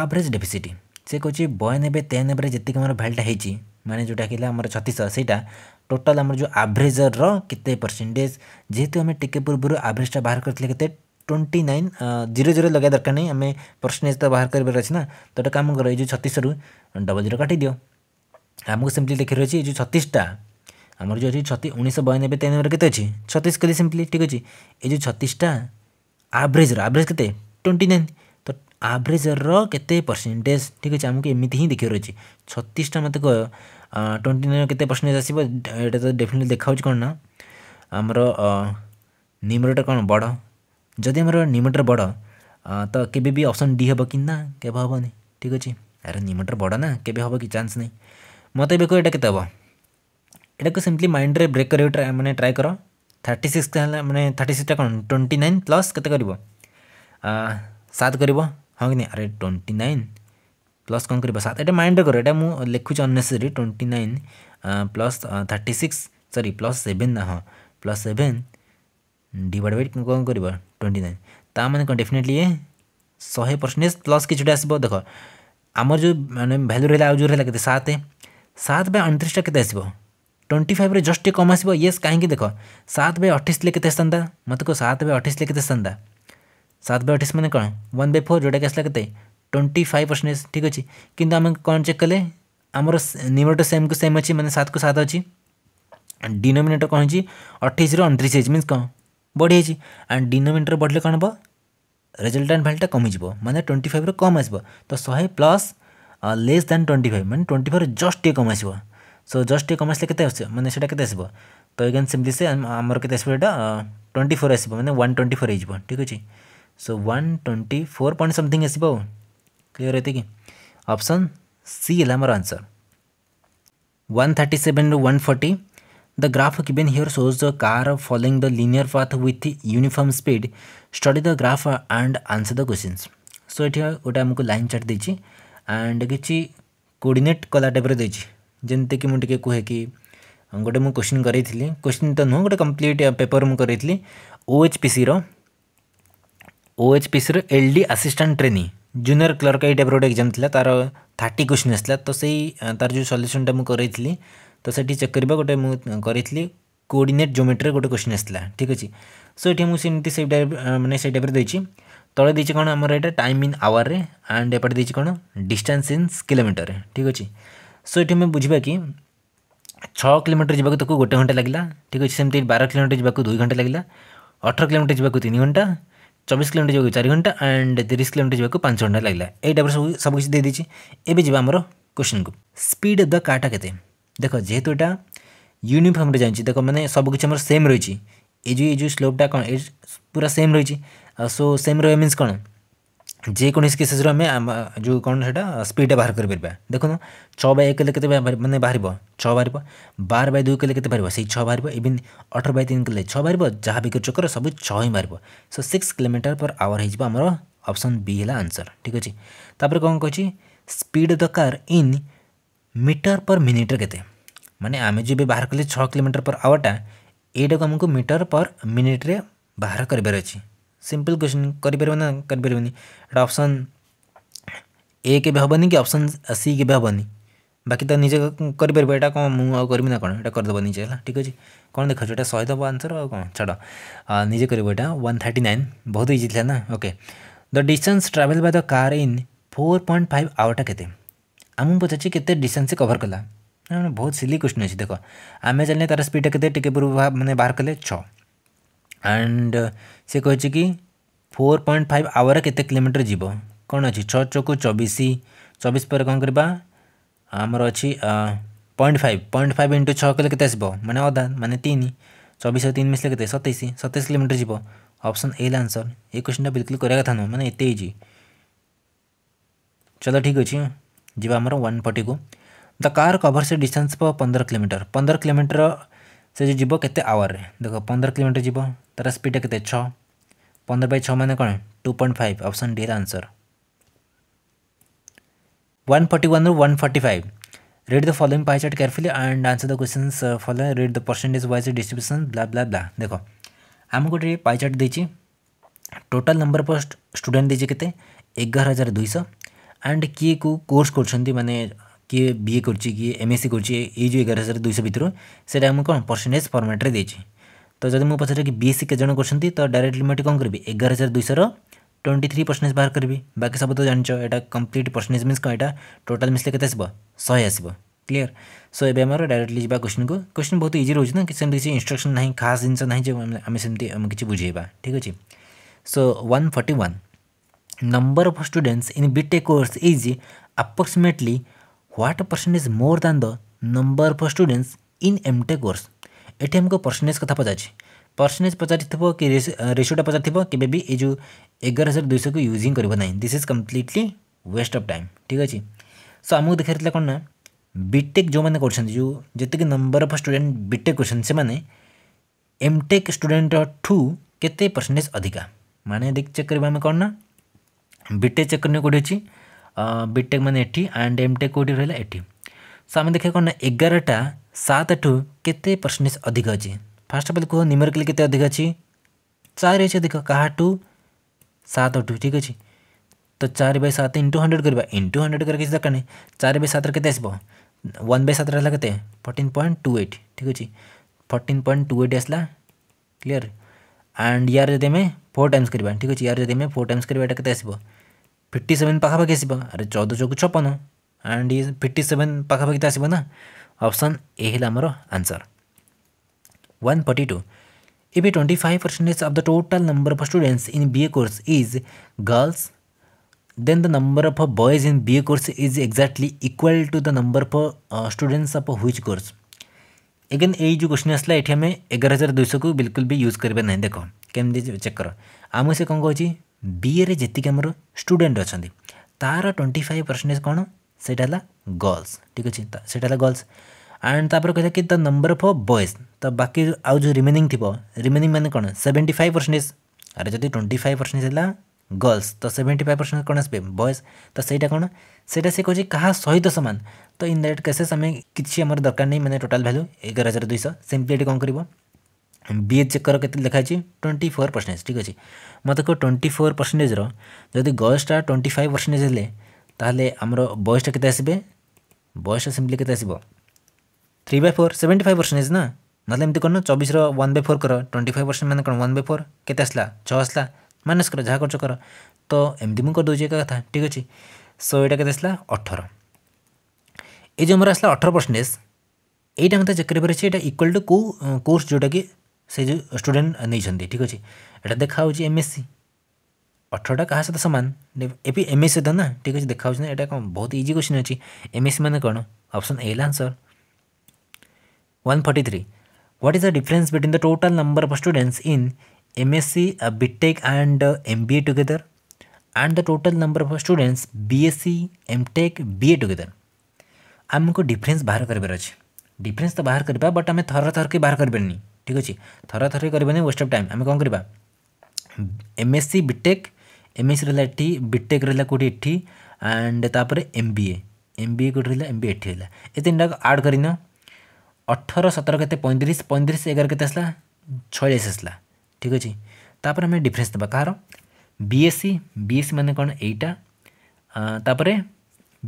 Speaker 1: average deficit? ସେ କହୁଛି ବୟାନବେ ତେୟାନବେରେ ଯେତିକି ଆମର ଭ୍ୟାଲ୍ୟୁଟା ହେଇଛି ମାନେ ଯେଉଁଟା ହେଲା ଆମର ଛତିଶହ ସେଇଟା ଟୋଟାଲ୍ ଆମର ଯେଉଁ ଆଭରେଜର କେତେ ପରସେଣ୍ଟେଜ ଯେହେତୁ ଆମେ ଟିକେ ପୂର୍ବରୁ ଆଭରେଜଟା ବାହାର କରିଥିଲେ କେତେ ଟ୍ୱେଣ୍ଟି ନାଇନ୍ ଜିରୋ ଜିରୋ ଲଗାଇବା ଦରକାର ନାହିଁ ଆମେ ପରସେଣ୍ଟେଜ ତ ବାହାର କରିବାର ଅଛି ନା ତ ଗୋଟେ କାମ କର ଏଇ ଯେଉଁ ଛତିଶରୁ ଡବଲ୍ ଜିରୋ କାଟିଦିଅ ଆମକୁ ସେମିତି ଲେଖି ରହିଛି ଏଇ ଯେଉଁ ଛତିଶଟା ଆମର ଯେଉଁ ଅଛି ଛତିଶ ଉଣେଇଶହ ବୟାନବେ ତେୟାନବେରେ କେତେ ଅଛି ଛତିଶ କହିଲି ସିମ୍ପଲି ଠିକ୍ ଅଛି ଏ ଯେଉଁ ଛତିଶଟା ଆଭରେଜର ଆଭରେଜ କେତେ ଟ୍ୱେଣ୍ଟି ନାଇନ୍ ତ ଆଭରେଜର କେତେ ପରସେଣ୍ଟେଜ ଠିକ୍ ଅଛି ଆମକୁ ଏମିତି ହିଁ ଦେଖିବାର ଅଛି ଛତିଶଟା ମୋତେ କହ ଟ୍ୱେଣ୍ଟି ନାଇନ୍ କେତେ ପରସେଣ୍ଟେଜ ଆସିବ ଏଇଟା ତ ଡେଫିନେଟଲି ଦେଖାଉଛି କ'ଣ ନା ଆମର ନିମରଟା କ'ଣ ବଡ଼ ଯଦି ଆମର ନିମଟର ବଡ଼ ତ କେବେ ବି ଅପସନ୍ ଡି ହେବ କି ନା କେବେ ହେବନି ଠିକ୍ ଅଛି ଆରେ ନିମଟର ବଡ଼ ନା କେବେ ହେବ କି ଚାନ୍ସ ନାହିଁ ମୋତେ ଏବେ କହିବ ଏଇଟା କେତେ ହେବ এটাকে সিম্পলি মাইন্ডরে ব্রেক করি মানে ট্রাই কর থার্টি সিক্স হলে মানে থার্টি সিক্সটা কোণ টোয়েন্টি নাইন প্লস কেতে করব সাত করব হ্যাঁ কি না আরে টোয়েন্টি নাইন প্লস কম করব সাত এটা মাইন্ডরে কর এটা মু লেখুছি unnecessary twenty nine plus thirty six sorry plus seven না হ্যাঁ প্লস সেভেন ডিভাইড বাই কম করব টোয়েন্টি নাইন তা মানে কোণ ডেফিনেটলি ইয়ে শহে परसेंटेज प्लस কিছুটা আসব দেখো আমার যে মানে ভ্যালু রহিলা আর যে রহিলা কেতে সাত সাত বাই অণত্রিশটা কেতে আসব ट्वेंटी फाइव जस्ट कम आसो येस कहीं देख सात बै अठीस लेके आसता मत कह सात बै अठीस लेके आसता सात बै अठी मैंने कौन वन बै फोर जोटा के आसा के ट्वेंटी फाइव परसेंटेज ठीक अच्छे कि आम कौन चेक कले आमर न्यूमरेटर सेम को सेम अच्छी मैंने सात को सात अच्छी डिनोमेटर कौन हो अठाई रु मीन कौन बढ़ी एंड डिनोमेटर बढ़ले कौन हम रेजल्टाट भैल्यूटा कमिज मैंने ट्वेंटी फाइव रु कम तो शहे plus less than twenty five मैंने ट्वेंटी फाइव जस्ट टे कम आसो सो जस्ट ये कमर्स के मैंने से तो एगेन सेमती से आम आसा ट्वेंटी फोर आसो मैंने वन ट्वेंटी फोर हो ठीक अच्छे so one twenty four point something आसो क्लीयर है कि अपसन सी है more answer one thirty seven रु one forty the graph given here shows the car following the linear path with uniform speed study the graph and answer the question so ये गोटे आमको line chart देती and किसी coordinate कला टाइप्र देखिए ଯେମିତିକି ମୁଁ ଟିକେ କୁହେ କି ଗୋଟେ ମୁଁ କୋଶ୍ଚିନ୍ କରେଇଥିଲି କୋଶ୍ଚିନ୍ ତ ନୁହଁ ଗୋଟେ କମ୍ପ୍ଲିଟ୍ ପେପର୍ ମୁଁ କରେଇଥିଲି ଓ ଏଚ୍ ପି ସିର ଓ ଏଚ୍ ପି ସିର L D assistant trainee junior clerk ଏଇ ଟାଇପ୍ର ଗୋଟେ ଏକ୍ଜାମ୍ ଥିଲା ତା'ର ଥାର୍ଟି କୋଶ୍ଚିନ୍ ଆସିଥିଲା ତ ସେଇ ତା'ର ଯେଉଁ ସଲ୍ୟୁସନ୍ଟା ମୁଁ କରେଇଥିଲି ତ ସେଠି ଚେକ୍ କରିବା ଗୋଟେ ମୁଁ କରିଥିଲି କୋଡ଼ିନେଟ୍ ଜୋମେଟ୍ରିରେ ଗୋଟେ କୋଶ୍ଚିନ୍ ଆସିଥିଲା ଠିକ୍ ଅଛି ସୋ ଏଠି ମୁଁ ସେମିତି ସେଇ ଟାଇପ୍ ମାନେ ସେଇ ଟାଇପ୍ରେ ଦେଇଛି ତଳେ ଦେଇଛି କ'ଣ ଆମର ଏଇଟା ଟାଇମ୍ ଇନ୍ ଆୱାର୍ରେ ଆଣ୍ଡ ଏପଟେ ଦେଇଛି କ'ଣ ଡିଷ୍ଟାନ୍ସ ଇନ୍ କିଲୋମିଟରରେ ଠିକ୍ ଅଛି सो ये आम बुझा कि छः किलोमीटर जावाक तक गोटे घंटा लगेगा ठीक अच्छे सेमती बारह किलोमीटर जावाक दुई घंटा लगे अठर किलोमीटर जावाक तीन घंटा चौबीस किलोमीटर जावाक चार घंटा एंड तीस किलोमीटर जावाक पांच घंटा लगेगा ये टाइप सब सब किसी देदेज एवं जामर क्वेश्चन को स्पीड अफ द कार्टा के देख जेहेतु यहाँ यूनिफर्म जा देख मैंने सबकि सेम रही ये जो स्लोपटा कौन पूरा सेम रही है सो सेम रहा मीनस कौन যেকোনসি কেসেসর আমি যে কোণ সেটা স্পিডটা বাহার করে পারা দেখুন ছ বাই এক কলে কেতে মানে বাহার ছ বাহার বার বাই দুই কলে কেতে বাহার সেই ছ বাহার ইভিন অঠর বাই তিন কলে ছ বাহার যা বি করছো কর সব ছ হি বাহার so six kilometre per hour হয়ে যাব আমার অপশন বি হল আনসর ঠিক আছে তাপরে কম কী স্পিড দরকার ইন মিটার পর মিনিটর কেতে মানে আমি যে বাহার কলে ছ কিলোমিটার পর আওয়ারটা এইটাকে আমি মিটার পর মিনিট্রে বাহার করবার অ ସିମ୍ପଲ୍ କ୍ୱେଶ୍ଚନ୍ କରିପାରିବ ନା କରିପାରିବନି ଏଇଟା ଅପସନ୍ ଏ କେବେ ହେବନି କି ଅପସନ୍ ସି କେବେ ହେବନି ବାକି ତ ନିଜେ କରିପାରିବ ଏଇଟା କ'ଣ ମୁଁ ଆଉ କରିବି ନା କ'ଣ ଏଇଟା କରିଦେବ ନିଜେ ହେଲା ଠିକ୍ ଅଛି କ'ଣ ଦେଖାଉଛି ଏଇଟା ଶହେ ଦେବ ଆନ୍ସର୍ ଆଉ କ'ଣ ଛାଡ଼ ନିଜେ କରିବ ଏଇଟା ୱାନ୍ ଥାର୍ଟି ନାଇନ୍ ବହୁତ ଇଜି ଥିଲା ନା okay the distance travel by the car in four point five ଆୱାରଟା କେତେ ଆମକୁ ପଚାରୁଛି କେତେ ଡିଷ୍ଟାନ୍ସ ସେ କଭର୍ କଲା ବହୁତ ସିଲି କ୍ୱେଶ୍ଚନ୍ ଅଛି ଦେଖ ଆମେ ଜାଣିଲେ ତା'ର ସ୍ପିଡ଼୍ଟା କେତେ ଟିକେ ପୂର୍ବରୁ ମାନେ ବାହାର କଲେ ଛଅ ଆଣ୍ଡ ସେ କହିଛି କି ଫୋର୍ ପଏଣ୍ଟ ଫାଇଭ୍ ଆୱାର କେତେ କିଲୋମିଟର ଯିବ କ'ଣ ଅଛି ଛଅ ଛଅକୁ ଚବିଶ ଚବିଶ ପରେ କ'ଣ କରିବା ଆମର ଅଛି point five point five into ଛଅ କଲେ କେତେ ଆସିବ ମାନେ ଅଧା ମାନେ ତିନି ଚବିଶ ଆଉ ତିନି ମିଶିଲେ କେତେ ସତେଇଶ ସତେଇଶ କିଲୋମିଟର ଯିବ ଅପସନ୍ ଏଲ୍ ଆନ୍ସର୍ ଏ କ୍ୱେଶ୍ଚିନ୍ଟା ବିଲକୁଲ କରିବା କଥା ନୁହଁ ମାନେ ଏତେ ହେଇଛି चलो ठीक अच्छे जी आमर वन फोर्टी को the car covers a distance for पंदर किलोमीटर पंदर किलोमीटर से जो जी के आवर में देख पंदर किलोमीटर जी तार स्पीड के छ पंदर बै छ मैंने कौन two point five option D answer one forty one रू one forty five read the following pie chart carefully and answer the question follow read the percentage wise distribution blah blah blah देख आम गोटे pie chart total number of student देते एगार हजार दुईश and किए को course करें କିଏ ବିଏ କରୁଛି କିଏ ଏମ୍ ଏସ୍ ସି କରୁଛି ଏଇ ଯେଉଁ ଏଗାର ହଜାର ଦୁଇଶହ ଭିତରୁ ସେଇଟା ଆମେ କ'ଣ ପରସେଣ୍ଟେଜ୍ ଫର୍ମାଟ୍ରେ ଦେଇଛି ତ ଯଦି ମୁଁ ପଚାରେ କି ବି ଏସ୍ ସି କେତେ ଜଣ କରୁଛନ୍ତି ତ ଡାଇରେକ୍ଟଲି ମୁଁ ଏଠି କ'ଣ କରିବି ଏଗାର ହଜାର ଦୁଇଶହର ଟ୍ୱେଣ୍ଟି ଥ୍ରୀ ପରସେଣ୍ଟେଜ୍ ବାହାର କରିବି ବାକି ସବୁ ତ ଜାଣିଛ ଏଇଟା କମ୍ପ୍ଲିଟ୍ ପରସେଣ୍ଟେଜ୍ ମିନ୍ସ କ'ଣ ଏଇଟା ଟୋଟାଲ୍ ମିଶିଲେ କେତେ ଆସିବ ଶହେ ଆସିବ କ୍ଲିୟର ସୋ ଏବେ ଆମର ଡାଇରେକ୍ଟଲି ଯିବା କ୍ୱେଶ୍ଚନ୍କୁ କ୍ୱେଶ୍ଚନ୍ ବହୁତ ଇଜି ରହୁଛି ନା ସେମିତି କିଛି ଇନଷ୍ଟ୍ରକ୍ସନ୍ ନାହିଁ ଖାସ୍ ଜିନିଷ ନାହିଁ ଯେ ଆମେ ସେମିତି ଆମେ କିଛି ବୁଝେଇବା ଠିକ୍ ଅଛି so one forty one number of students in BTech course is approximately what percentage more than the number for students in MTech course ଏଠି ଆମକୁ ପର୍ସେଣ୍ଟେଜ୍ କଥା ପଚାରୁଛି ପର୍ସେଣ୍ଟେଜ୍ ପଚାରିଥିବ କି ରେସିଓଟା ପଚାରିଥିବ କେବେ ବି ଏଇ ଯେଉଁ ଏଗାର ହଜାର ଦୁଇଶହକୁ ୟୁଜିଂ କରିବ ନାହିଁ this is completely waste of time ଠିକ୍ ଅଛି ସୋ ଆମକୁ ଦେଖାଯାଇଥିଲା କ'ଣ ନା ବିଟେକ୍ ଯେଉଁମାନେ କରୁଛନ୍ତି ଯେଉଁ ଯେତିକି ନମ୍ବର ଅଫ୍ ଷ୍ଟୁଡେଣ୍ଟ ବିଟେକ୍ କରୁଛନ୍ତି ସେମାନେ ଏମ୍ଟେକ୍ ଷ୍ଟୁଡେଣ୍ଟଠୁ କେତେ ପର୍ସେଣ୍ଟେଜ୍ ଅଧିକା ମାନେ ଦେଖି ଚେକ୍ କରିବା ଆମେ କ'ଣ ନା ବିଟେକ୍ ଚେକ୍ କରିନେ କେଉଁଠି ଅଛି बीटेक् मैंने एंड एम टेक् कौटी रहा है सो आम कौन ना एगारटा सात ठू के परसेंटेज अधिक अच्छे फास्ट अफ अल्ल कह निमेरिकल के अधिक अच्छी चार अच्छे अधिक क्या टू सात टू ठीक अच्छे तो चार बै सात इंटू हंड्रेड करवा इंटू हंड्रेड कर दर नहीं चार बै सतर के वन बै सतर है कैसे फोर्टन पॉइंट टू एट ठीक अच्छे फोर्टीन पॉइंट टू एट आसला क्लीयर एंड यार जब फोर टाइम्स करवा ठीक अच्छे यार जब फोर टाइम्स करवा के आसो फिफ्टी सेवेन पाखापाखि आसब अरे चौदह चौक छपन एंड फिफ्टी सेवेन पाखापाखि तो आसबना अप्सन ए है आमर answer one forty two if twenty five percentage of the total number of students in B A course is girls then the number of boys in B A course is exactly equal to the number of students of which course again यही question आसला ये आम एगार हजार दुई सौ को बिल्कुल भी यूज करें ना देख कम चेक कर आम से कौन कहे ବିଏରେ ଯେତିକି ଆମର ଷ୍ଟୁଡ଼େଣ୍ଟ ଅଛନ୍ତି ତା'ର ଟ୍ୱେଣ୍ଟି ଫାଇଭ୍ ପରସେଣ୍ଟେଜ୍ କ'ଣ ସେଇଟା ହେଲା ଗର୍ଲସ୍ ଠିକ୍ ଅଛି ସେଇଟା ହେଲା ଗର୍ଲସ୍ ଆଣ୍ଡ ତା'ପରେ କହିଲା କି ଦ ନମ୍ବର ଅଫ୍ ବଏଜ୍ ତ ବାକି ଆଉ ଯେଉଁ ରିମେନିଂ ଥିବ ରିମେନିଂ ମାନେ କ'ଣ ସେଭେଣ୍ଟି ଫାଇଭ୍ ପରସେଣ୍ଟେଜ୍ ଆରେ ଯଦି ଟ୍ୱେଣ୍ଟି ଫାଇଭ୍ ପରସେଣ୍ଟେଜ୍ ହେଲା ଗର୍ଲସ୍ ତ ସେଭେଣ୍ଟି ଫାଇଭ୍ ପରସେଣ୍ଟ କ'ଣ ଆସିବେ ବଏଜ୍ ତ ସେଇଟା କ'ଣ ସେଇଟା ସେ କହୁଛି କାହା ସହିତ ସମାନ ତ ଇନ୍ ଦ୍ୟାଟ୍ କେସେସ୍ ଆମେ କିଛି ଆମର ଦରକାର ନାହିଁ ମାନେ ଟୋଟାଲ୍ ଭ୍ୟାଲ୍ୟୁ ଏଗାର ହଜାର ଦୁଇଶହ ସିମ୍ପଲି ଏଠି କ'ଣ କରିବ বিএড চেক কর কেতে লেখা আছে টোয়েন্টি ফোর পরসেন্টেজ ঠিক আছে মতো কো টোয়েন্টি ফোর পরসেন্টেজর যদি গজটা টোয়েন্টি ফাইভ পরসেন্টেজ হলে তাহলে আমার বয়সটা কেতে আসবে বয়সটা সিম্পলি কেতে আসব three by four seventy five percentage না নহলে এমতি করুন চবিশর ওয়ান বাই ফোর কর টোয়েন্টি ফাইভ পরসেন্ট মানে কোণ ওয়ান বাই ফোর কেতে আসলা ছ আসলা মাইনাস কর যা করছ কর তো এমতি মু করদেছি একা কথা ঠিক আছে সো এটা কেতে আসলা অঠর এই যে আমার আসলা অঠর পরসেন্টেজ এইটা মতো চেক করে এটা ইকুয়াল টু কেউ কোর্স যেটা কি ସେ ଯେଉଁ ଷ୍ଟୁଡ଼େଣ୍ଟ ନେଇଛନ୍ତି ଠିକ୍ ଅଛି ଏଇଟା ଦେଖାହେଉଛି ଏମ୍ ଏସ୍ ସି ଅଠରଟା କାହା ସହିତ ସମାନ ଏବେ ଏମ୍ ଏସ୍ ସହିତ ନା ଠିକ୍ ଅଛି ଦେଖାହେଉଛି ନା ଏଇଟା କ'ଣ ବହୁତ ଇଜି କ୍ୱେଶ୍ଚିନ୍ ଅଛି ଏମ୍ ଏସ୍ ସି ମାନେ କ'ଣ ଅପସନ୍ ଏ ହେଲା answer one forty three what is the difference between the total number of students in MSc, uh, BTech and uh, MBA together and the total number of students BSc, MTech, BA together आमको difference बाहर करबार अच्छे difference तो बाहर करवा but आम थर थर के बाहर करवानी ঠিক ଅଛି ଥରେ ଥରେ କରିବାନି ୱେଷ୍ଟ ଅଫ୍ ଟାଇମ୍ ଆମେ କ'ଣ କରିବା ଏମ୍ଏସ୍ସି ବିଟେକ୍ ଏମ୍ଏସ୍ସି ରହିଲା ଏଠି ବିଟେକ୍ ରହିଲା କେଉଁଠି ଏଠି ଆଣ୍ଡ ତାପରେ ଏମ୍ ବି ଏ ଏମ୍ ବି ଏ କେଉଁଠି ରହିଲା ଏମ୍ ବି ଏଠି ରହିଲା ଏ ତିନିଟାକୁ ଆଡ଼୍ କରିନିଅ ଅଠର ସତର କେତେ ପଇଁତିରିଶ ପଇଁତିରିଶ ଏଗାର କେତେ ଆସିଲା ଛୟାଳିଶ ଆସିଲା ଠିକ୍ ଅଛି ତାପରେ ଆମେ ଡିଫରେନ୍ସ ଦେବା କାହାର ବିଏସ୍ସି ବିଏସ୍ସି ମାନେ କ'ଣ ଏଇଟା ତାପରେ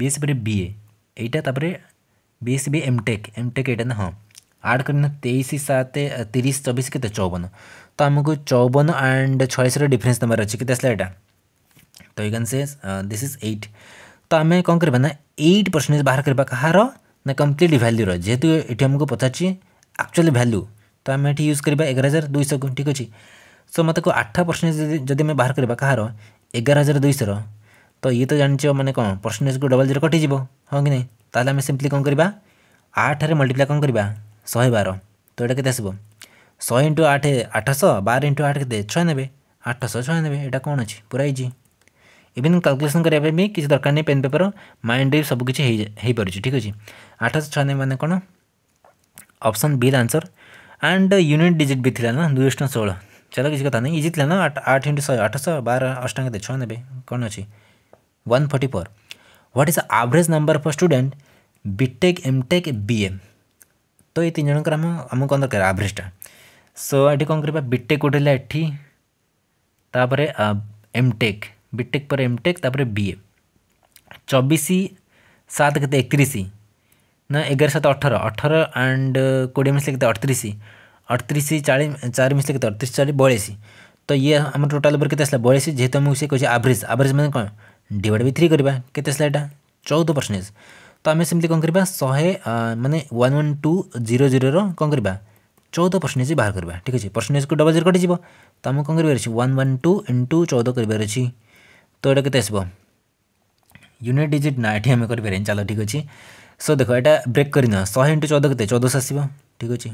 Speaker 1: ବିଏସ୍ସି ପରେ ବିଏ ଏଇଟା ତାପରେ ବିଏସ୍ସି ବି ଏମ୍ଟେକ୍ ଏମ୍ଟେକ୍ ଏଇଟା ନା ହଁ आठ करना तेईस सात तीस चबिश के चौवन तो आमको चौवन एंड छयासी डिफरेन्स नंबर अच्छे के आसला यहाँ तो यू से दिस इज एट तो आम कौन करवा ना एट परसेंटेज बाहर करवा कह ना कम्प्लीट भैल्यूर जेहेतु ये आमको पचार आक्चुअल भैल्यू तो आम ये यूज करवा एगार हजार दुई को ठीक अच्छे सो मत को आठ परसेंटेज जब बाहर करवा कहार एगार हजार दुईशर तो ये तो जान मैंने कौन परसेंटेज को डबल जीरो कटिज हाँ कि नहीं आम सिंपली कौन करवा आठ मल्टीप्लाई कौन करवा ଶହେ ବାର ତ ଏଇଟା କେତେ ଆସିବ ଶହେ ଇଣ୍ଟୁ ଆଠ ଆଠଶହ ବାର ଇଣ୍ଟୁ ଆଠ କେତେ ଛଅ ନେବେ ଆଠଶହ ଛଅ ନେବେ ଏଇଟା କ'ଣ ଅଛି ପୁରା ହେଇଛି ଇଭିନ୍ କାଲକୁଲେସନ୍ କରିବା ପାଇଁ ବି କିଛି ଦରକାର ନାହିଁ ପେନ୍ ପେପର୍ ମାଇଣ୍ଡରେ ବି ସବୁକିଛି ହେଇପାରୁଛି ଠିକ୍ ଅଛି ଆଠଶହ ଛଅ ନେବେ ମାନେ କ'ଣ option B answer and unit digit B ଥିଲା ନା ଦୁଇ ଅଷ୍ଟ ଷୋହଳ ଚାଲ କିଛି କଥା ନାହିଁ ଇଜି ଥିଲା ନା ଆଠ ଇଣ୍ଟୁ ଶହେ ଆଠଶହ ବାର ଅଷ୍ଟାଙ୍ଗ କେତେ ଛଅ ନେବେ କ'ଣ ଅଛି one forty four what is average number for student BTech MTech BM तो ये तीन जन आम कौन दरकार आभरेजा सो ये कौन कर बिटेक उठेगा एटीतापुर एम टेक बिटेक पर एम टेक बी ए सात के एक ना एगार सत अठर अठर आंड कोड़े मिसले के अड़तीस अड़तीस चाल चार मिसले के अड़तीस चार बयास तो ये आम टोटाल पर कैसे बयास जेहतु मुझे कहे आभरेज आभरेज मैंने कौन डिवाइड बी थ्री करवा के चौदह परसेंटेज ତ ଆମେ ସେମିତି କ'ଣ କରିବା ଶହେ ମାନେ ୱାନ୍ ୱାନ୍ ଟୁ ଜିରୋ ଜିରୋର କ'ଣ କରିବା ଚଉଦ ପରସେଣ୍ଟେଜ୍ ବାହାର କରିବା ଠିକ୍ ଅଛି ପରସେଣ୍ଟେଜ୍କୁ ଡବଲ୍ ଜିରୋ କଟିଯିବ ତ ଆମକୁ କ'ଣ କରିବାର ଅଛି ୱାନ୍ ୱାନ୍ ଟୁ ଇଣ୍ଟୁ ଚଉଦ କରିବାର ଅଛି ତ ଏଇଟା କେତେ ଆସିବ ୟୁନିଟ୍ ଡିଜିଟ୍ ନା ଏଠି ଆମେ କରିପାରିବାନି ଚାଲ ଠିକ୍ ଅଛି ସୋ ଦେଖ ଏଇଟା ବ୍ରେକ୍ କରିନିଅ ଶହେ ଇଣ୍ଟୁ ଚଉଦ କେତେ ଚଉଦଶହ ଆସିବ ଠିକ୍ ଅଛି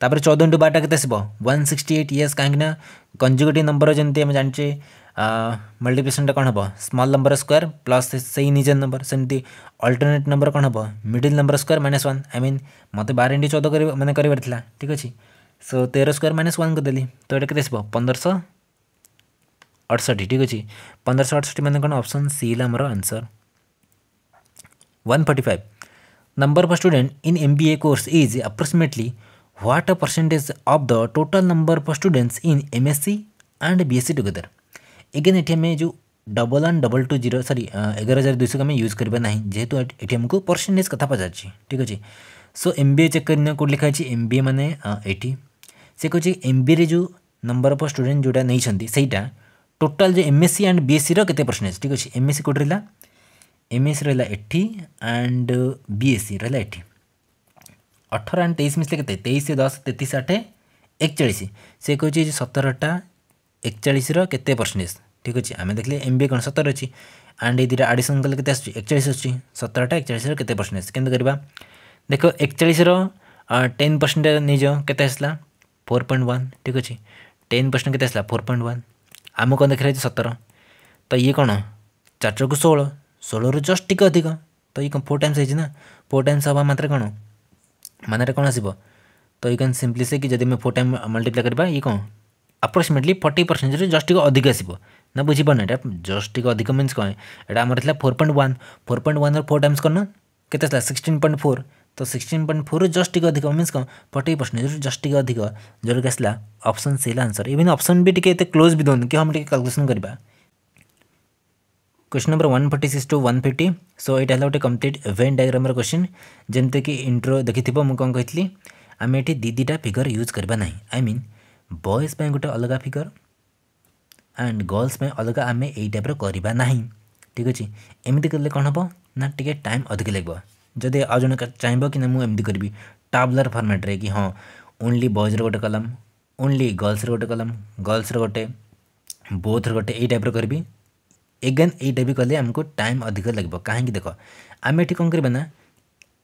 Speaker 1: ତାପରେ ଚଉଦ ଇଣ୍ଟୁ ବାରଟା କେତେ ଆସିବ ୱାନ୍ ସିକ୍ସଟି ଏଇଟ୍ ଇୟର୍ସ କାହିଁକିନା କଞ୍ଜୁଗେଟିଭ୍ ନମ୍ବର ଯେମିତି ଆମେ ଜାଣିଛେ मल्टीप्लिकेसन टा कौन हम स्मल नंबर स्क्वयर प्लस से ही निजे नंबर सेमती अल्टरनेट नंबर कौन हम middle number square minus one I mean मत बार इंटू चौदह कर मैंने कर ठीक अच्छे सो तेरह स्क्वयर माइनस वन देली तो ये कैसे आस पंद्रह अड़सठ ठीक अच्छे पंद्रह अड़सठ मैंने कौन अप्सन सी ला आमर answer one forty five number of student in M B A course is approximately what a percentage of the total number of students in M S C and B S C together again ATM में जो double one double two zero sorry एगार हजार दुई आम use करना जेहतु ATM को percentage कथ पचार ठीक अच्छे सो एम बी चेक करें कौट लिखा है एम बी मैंने एटी से कहे एम बी जो नंबर अफ स्टूडे जोटा नहीं टोटल जो M SC and B S C रेत परसेंटेज ठीक अच्छे एम एससी कौट रहा एम एस सी रहा eighty and B S C रहा एटी अठर एंड तेईस मिसले के तेईस दस तेतीस आठ एक चाश से कहे सतरटा एक चाश रेत परसेंटेज ঠিক আছে আমি দেখলে এম বি କ'ଣ ସତର ଅଛି ଆଣ୍ଡ ଏଇ ଦୁଇଟା ଆଡ଼ିସନ୍ କଲେ କେତେ ଆସୁଛି ଏକଚାଳିଶ ଆସୁଛି ସତରଟା ଏକଚାଳିଶର କେତେ ପରସେଣ୍ଟ ଆସୁଛି କେମିତି କରିବା ଦେଖ ଏକଚାଳିଶର ଟେନ୍ ପରସେଣ୍ଟ ନେଇଯ କେତେ ଆସିଲା ଫୋର୍ ପଏଣ୍ଟ ୱାନ୍ ଠିକ୍ ଅଛି ଟେନ୍ ପରସେଣ୍ଟ କେତେ ଆସିଲା ଫୋର୍ ପଏଣ୍ଟ ୱାନ୍ ଆମ କ'ଣ ଦେଖାଯାଇଛି ସତର ତ ଇଏ କ'ଣ ଚାରିଟାକୁ ଷୋହଳ ଷୋହଳରୁ ଜଷ୍ଟ ଟିକେ ଅଧିକ ତ ଇଏ କ'ଣ ଫୋର୍ ଟାଇମ୍ସ ହେଇଛି ନା ଫୋର୍ ଟାଇମ୍ସ ହେବା ମାତ୍ରେ କ'ଣ ମାନରେ କ'ଣ ଆସିବ ତ ଇଏ କ'ଣ ସିମ୍ପଲି ସେ କି ଯଦି ଆମେ ଫୋର୍ ଟାଇମ୍ ମଲ୍ଟିପ୍ଲାଏ କରିବା ଇଏ କ'ଣ ଆପ୍ରୋକ୍ସିମେଟଲି ଫର୍ଟି ପରସେଣ୍ଟରୁ ଜଷ୍ଟ ଟିକେ ଅଧିକ ଆସିବ ना बुझीपा ना जस्ट टे अधिक मीनस कहे यहाँ आम four point one four point one four times कर ना के सिक्सटन पॉइंट फोर तो सिक्सटन पॉइंट फोर रू जस्ट टी अधिक मीनस कौन फर्टी परसेंट जस्ट टे अधिक जो आसला option C answer even option भी टी क्लोज भी दिखे कि हम टे कालकुलेसन करवा question number one forty six to one fifty so यहाँ गोटे कम्प्लीट वेन डायग्राम क्वेश्चन जमीती कि इंट्रो देखी थी मुझे कौन कही आम ये दी दीटा फिगर यूज करवा ना आई मीन बयज गोटे अलग फिगर ଆଣ୍ଡ ଗର୍ଲସ୍ ପାଇଁ ଅଲଗା ଆମେ ଏଇ ଟାଇପ୍ର କରିବା ନାହିଁ ଠିକ୍ ଅଛି ଏମିତି କଲେ କ'ଣ ହେବ ନା ଟିକେ ଟାଇମ୍ ଅଧିକ ଲାଗିବ ଯଦି ଆଉ ଜଣେ ଚାହିଁବ କି ନା ମୁଁ ଏମିତି କରିବି ଟାବୁଲାର ଫର୍ମାଟ୍ରେ କି ହଁ ଓନ୍ଲି ବଏଜ୍ର ଗୋଟେ କଲମ୍ ଓନ୍ଲି ଗର୍ଲସ୍ର ଗୋଟେ କଲମ୍ ଗର୍ଲସ୍ର ଗୋଟେ ବୋଥ୍ର ଗୋଟେ ଏଇ ଟାଇପ୍ର କରିବି ଏଗେନ୍ ଏଇଟା ବି କଲେ ଆମକୁ ଟାଇମ୍ ଅଧିକ ଲାଗିବ କାହିଁକି ଦେଖ ଆମେ ଏଠି କ'ଣ କରିବା ନା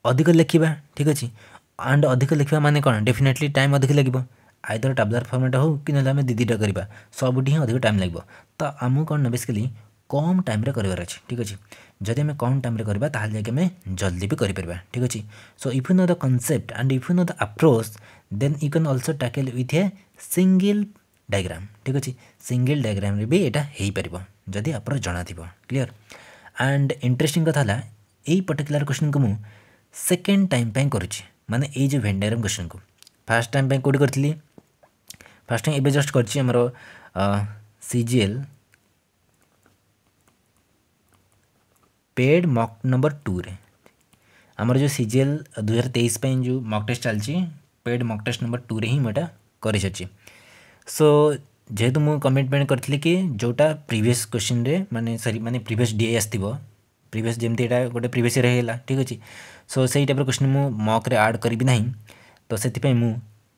Speaker 1: ଅଧିକ ଲେଖିବା ଠିକ୍ ଅଛି ଆଣ୍ଡ ଅଧିକ ଲେଖିବା ମାନେ କ'ଣ ଡେଫିନେଟଲି ଟାଇମ୍ ଅଧିକ ଲାଗିବ ଆଇଦର ଟାବୁଲାର ଫର୍ମାଟ୍ ହେଉ କି ନହେଲେ ଆମେ ଦୁଇ ଦୁଇଟା କରିବା ସବୁଠି ହିଁ ଅଧିକ ଟାଇମ୍ ଲାଗିବ ତ ଆମକୁ କ'ଣ ବେସିକାଲି କମ୍ ଟାଇମ୍ରେ କରିବାର ଅଛି ଠିକ୍ ଅଛି ଯଦି ଆମେ କମ୍ ଟାଇମ୍ରେ କରିବା ତାହେଲେ ଯାଇକି ଆମେ ଜଲ୍ଦି ବି କରିପାରିବା ଠିକ୍ ଅଛି so if you know the concept and if you know the approach then you can also tackle with a single diagram ଠିକ୍ ଅଛି ସିଙ୍ଗିଲ୍ ଡାଇଗ୍ରାମ୍ରେ ବି ଏଇଟା ହେଇପାରିବ ଯଦି ଆପଣ ଜଣାଥିବ କ୍ଲିଅର୍ ଆଣ୍ଡ ଇଣ୍ଟରେଷ୍ଟିଂ କଥା ହେଲା ଏଇ ପର୍ଟିକୁଲାର କ୍ୱେଶ୍ଚିନ୍କୁ ମୁଁ ସେକେଣ୍ଡ ଟାଇମ୍ ପାଇଁ କରୁଛି ମାନେ ଏଇ ଯେଉଁ ଭେନ୍ ଡାଇଗ୍ରାମ୍ କ୍ୱେଶ୍ଚିନ୍କୁ ଫାର୍ଷ୍ଟ ଟାଇମ୍ ପାଇଁ କେଉଁଠି କରିଥିଲି फास्ट এবে জস্ট कर CGL paid mock number two रे आमर जो सी एल दुई हजार तेईस जो मक टेस्ट चलती पेड मक टेस्ट नंबर टू रे ही मुझे करसारी सो जेहेतु मुझे कमिटमेंट करी कि जोटा प्रिवियस क्वेश्चन रे माने सरी माने प्रिवियस डीए आस प्रिवियस जमी गोटे प्रिवियस ठीक अच्छे सो से टाइप क्वेश्चन मुझे मक्रे आड करी ना तो से मुझे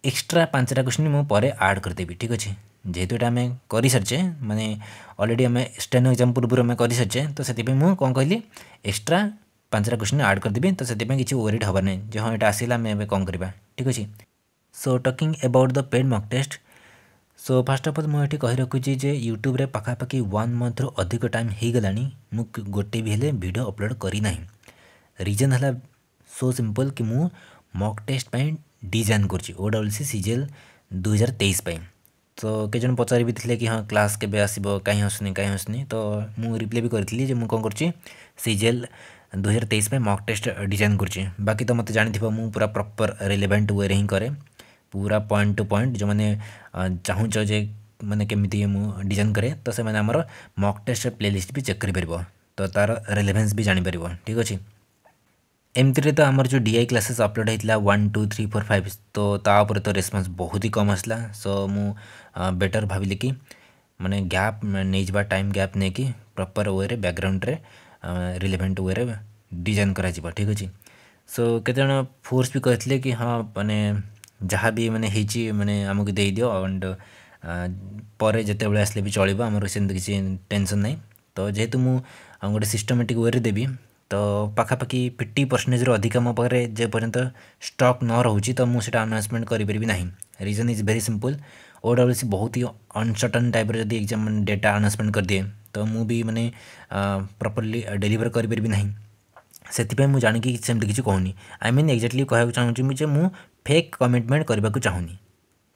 Speaker 1: এক্সট্রা পাঁচটা কোশ্চিন মু পরে আড করেদেবি ঠিক আছে যেহেতু এটা আমি করে সারিছে মানে অলরেডি আমি স্টেনো এক্সাম পূর্বর আমি করে সারিছে তো সেপাই মু কম কহিলি এক্সট্রা পাঁচটা কোশ্চিন আড করেদেবি তো সেপাই কিছু ওয়েট হবার না যে হ্যাঁ এটা আসলে আমি এবার কম করা ঠিক আছে so talking about the paid mock test so first of all মু এটি কহি রাখুছি যে ইউট্যুবরে পাখাপাখি ওয়ান মন্থর অধিক টাইম হয়ে গলানি মু গোটে বি হলে ভিডিও অপলোড করি না রিজন হল সো সিম্পল কি মু মক টেস্ট পাই डिजाइन कर ओ डब्ल्यू सी सीजेल दुई हजार तो कई जन पचार भी थे कि हाँ क्लास केवे आस कहीं कहीं आसनी तो मुझे रिप्ले भी करी जो कौन करजेल दुई हजार तेईस मक टेस्ट डिजाइन करुच्चे बाकी तो मत जान पूरा प्रपर रिलेवेन्ट वे हिं कै पूरा पॉइंट टू पॉइंट जो मैंने चाहू जे मैंने केमी डिजाइन कै तो से मक टेस्ट प्लेलीस्ट भी चेक कर तो तार रिलेभेन्स भी जापर ठीक अच्छे एमती तो आम जो डीआई क्लासेस अपलोड होता one two three four five तो तापर तो रेस्पन्स बहुत ही कम आसला सो मु बेटर भाविली कि मैंने गैप नहीं जा टाइम गैप नहीं कि प्रपर वे बैकग्राउंड रे रिलेवेंट वे रे डिजाइन कर ठीक अच्छे सो कत फोर्स भी कहते कि हाँ मैंने जहाँ भी मैंने मैंने आमको दे दि एंड पर जितेबाला आसले भी चलो आम से किसी टेनसन नहीं तो जेहेतु मुझे गोटे सिस्टमेटिक वे देवी तो पखापाखि फिफ्टी परसेंटेज रु अधिक मो पाखे जेपर्यंत स्टक् न रोचे तो मुझे अनाउन्समेंट करें reason is very simple O W C बहुत ही अनसर्टन टाइप जब एक्जाम डेटा अनाउन्समेंट करदे तो मुझे मैंने प्रपर्ली डेलीवर करें से मुझे जाणी किसी कहूनी आई मीन एक्जाक्टली कह चाहूँ मुझे मुझे फेक् कमिटमेंट करवाक चाहूनी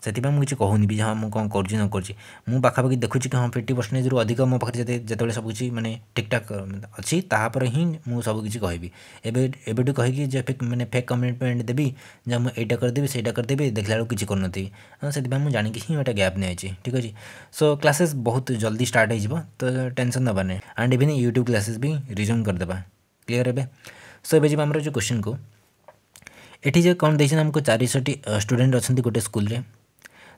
Speaker 1: ସେଥିପାଇଁ ମୁଁ କିଛି କହୁନି ବି ହଁ ମୁଁ କ'ଣ କରୁଛି ନ କରୁଛି ମୁଁ ପାଖାପାଖି ଦେଖୁଛି କି ହଁ ଫିଫ୍ଟି ପରସେଣ୍ଟେଜରୁ ଅଧିକ ମୋ ପାଖରେ ଯେତେ ଯେତେବେଳେ ସବୁକିଛି ମାନେ ଠିକ୍ଠାକ୍ ଅଛି ତାହାପରେ ହିଁ ମୁଁ ସବୁକିଛି କହିବି ଏବେ ଏବେଠୁ କହିକି ଯେ ମାନେ ଫେକ୍ କମିଟମେଣ୍ଟ ଦେବି ଯେ ମୁଁ ଏଇଟା କରିଦେବି ସେଇଟା କରିଦେବି ଦେଖିଲା ବେଳକୁ କିଛି କରୁନଥିବି ସେଥିପାଇଁ ମୁଁ ଜାଣିକି ହିଁ ଏଇଟା ଗ୍ୟାପ୍ ନେଇଛି ଠିକ୍ ଅଛି ସୋ କ୍ଲାସେସ୍ ବହୁତ ଜଲ୍ଦି ଷ୍ଟାର୍ଟ ହେଇଯିବ ତ ଟେନସନ୍ ଦେବା ନାହିଁ ଆଣ୍ଡ ଇଭିନ୍ ୟୁଟ୍ୟୁବ୍ କ୍ଲାସେସ୍ ବି ରିଜ୍ୟୁମ୍ କରିଦେବା କ୍ଲିଅର୍ ଏବେ ସୋ ଏବେ ଯିବା ଆମର ଯେଉଁ କୋଶ୍ଚିନ୍କୁ ଏଠି ଯେ କ'ଣ ଦେଇଛନ୍ତି ଆମକୁ ଚାରିଶହଟି ଷ୍ଟୁଡେଣ୍ଟ ଅଛନ୍ତି ଗୋଟେ ସ୍କୁଲରେ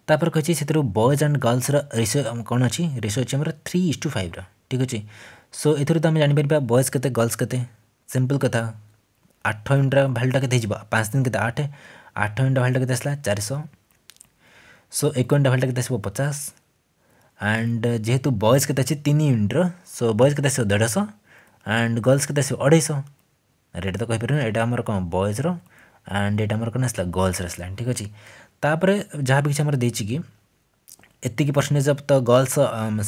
Speaker 1: तापर कहे से बयज एंड गर्ल्स रेसो कौन अच्छी रेसियो अच्छे थ्री इज टू फाइव रीक अच्छे सो ए तो आम जानपर बयज के गर्ल्स के सीम्पल कथ आठ इंटर भैल्यूटा के पाँच दिन के आठ आठ इंटर भैल्यूटा के चार शौ सो एक इंटर भैल्यूटा के पचास एंड जेहेतु बयज के तीन इंटर सो बयज के आसो देढ़श एंड गर्ल्स के आसो रेट तो कहीपर ये आम बयज्र एंड ये आम कौन आसा गर्ल्स आसला ठीक अच्छे तापर जहाँ भी किसी देखिए एति की percentage of the girls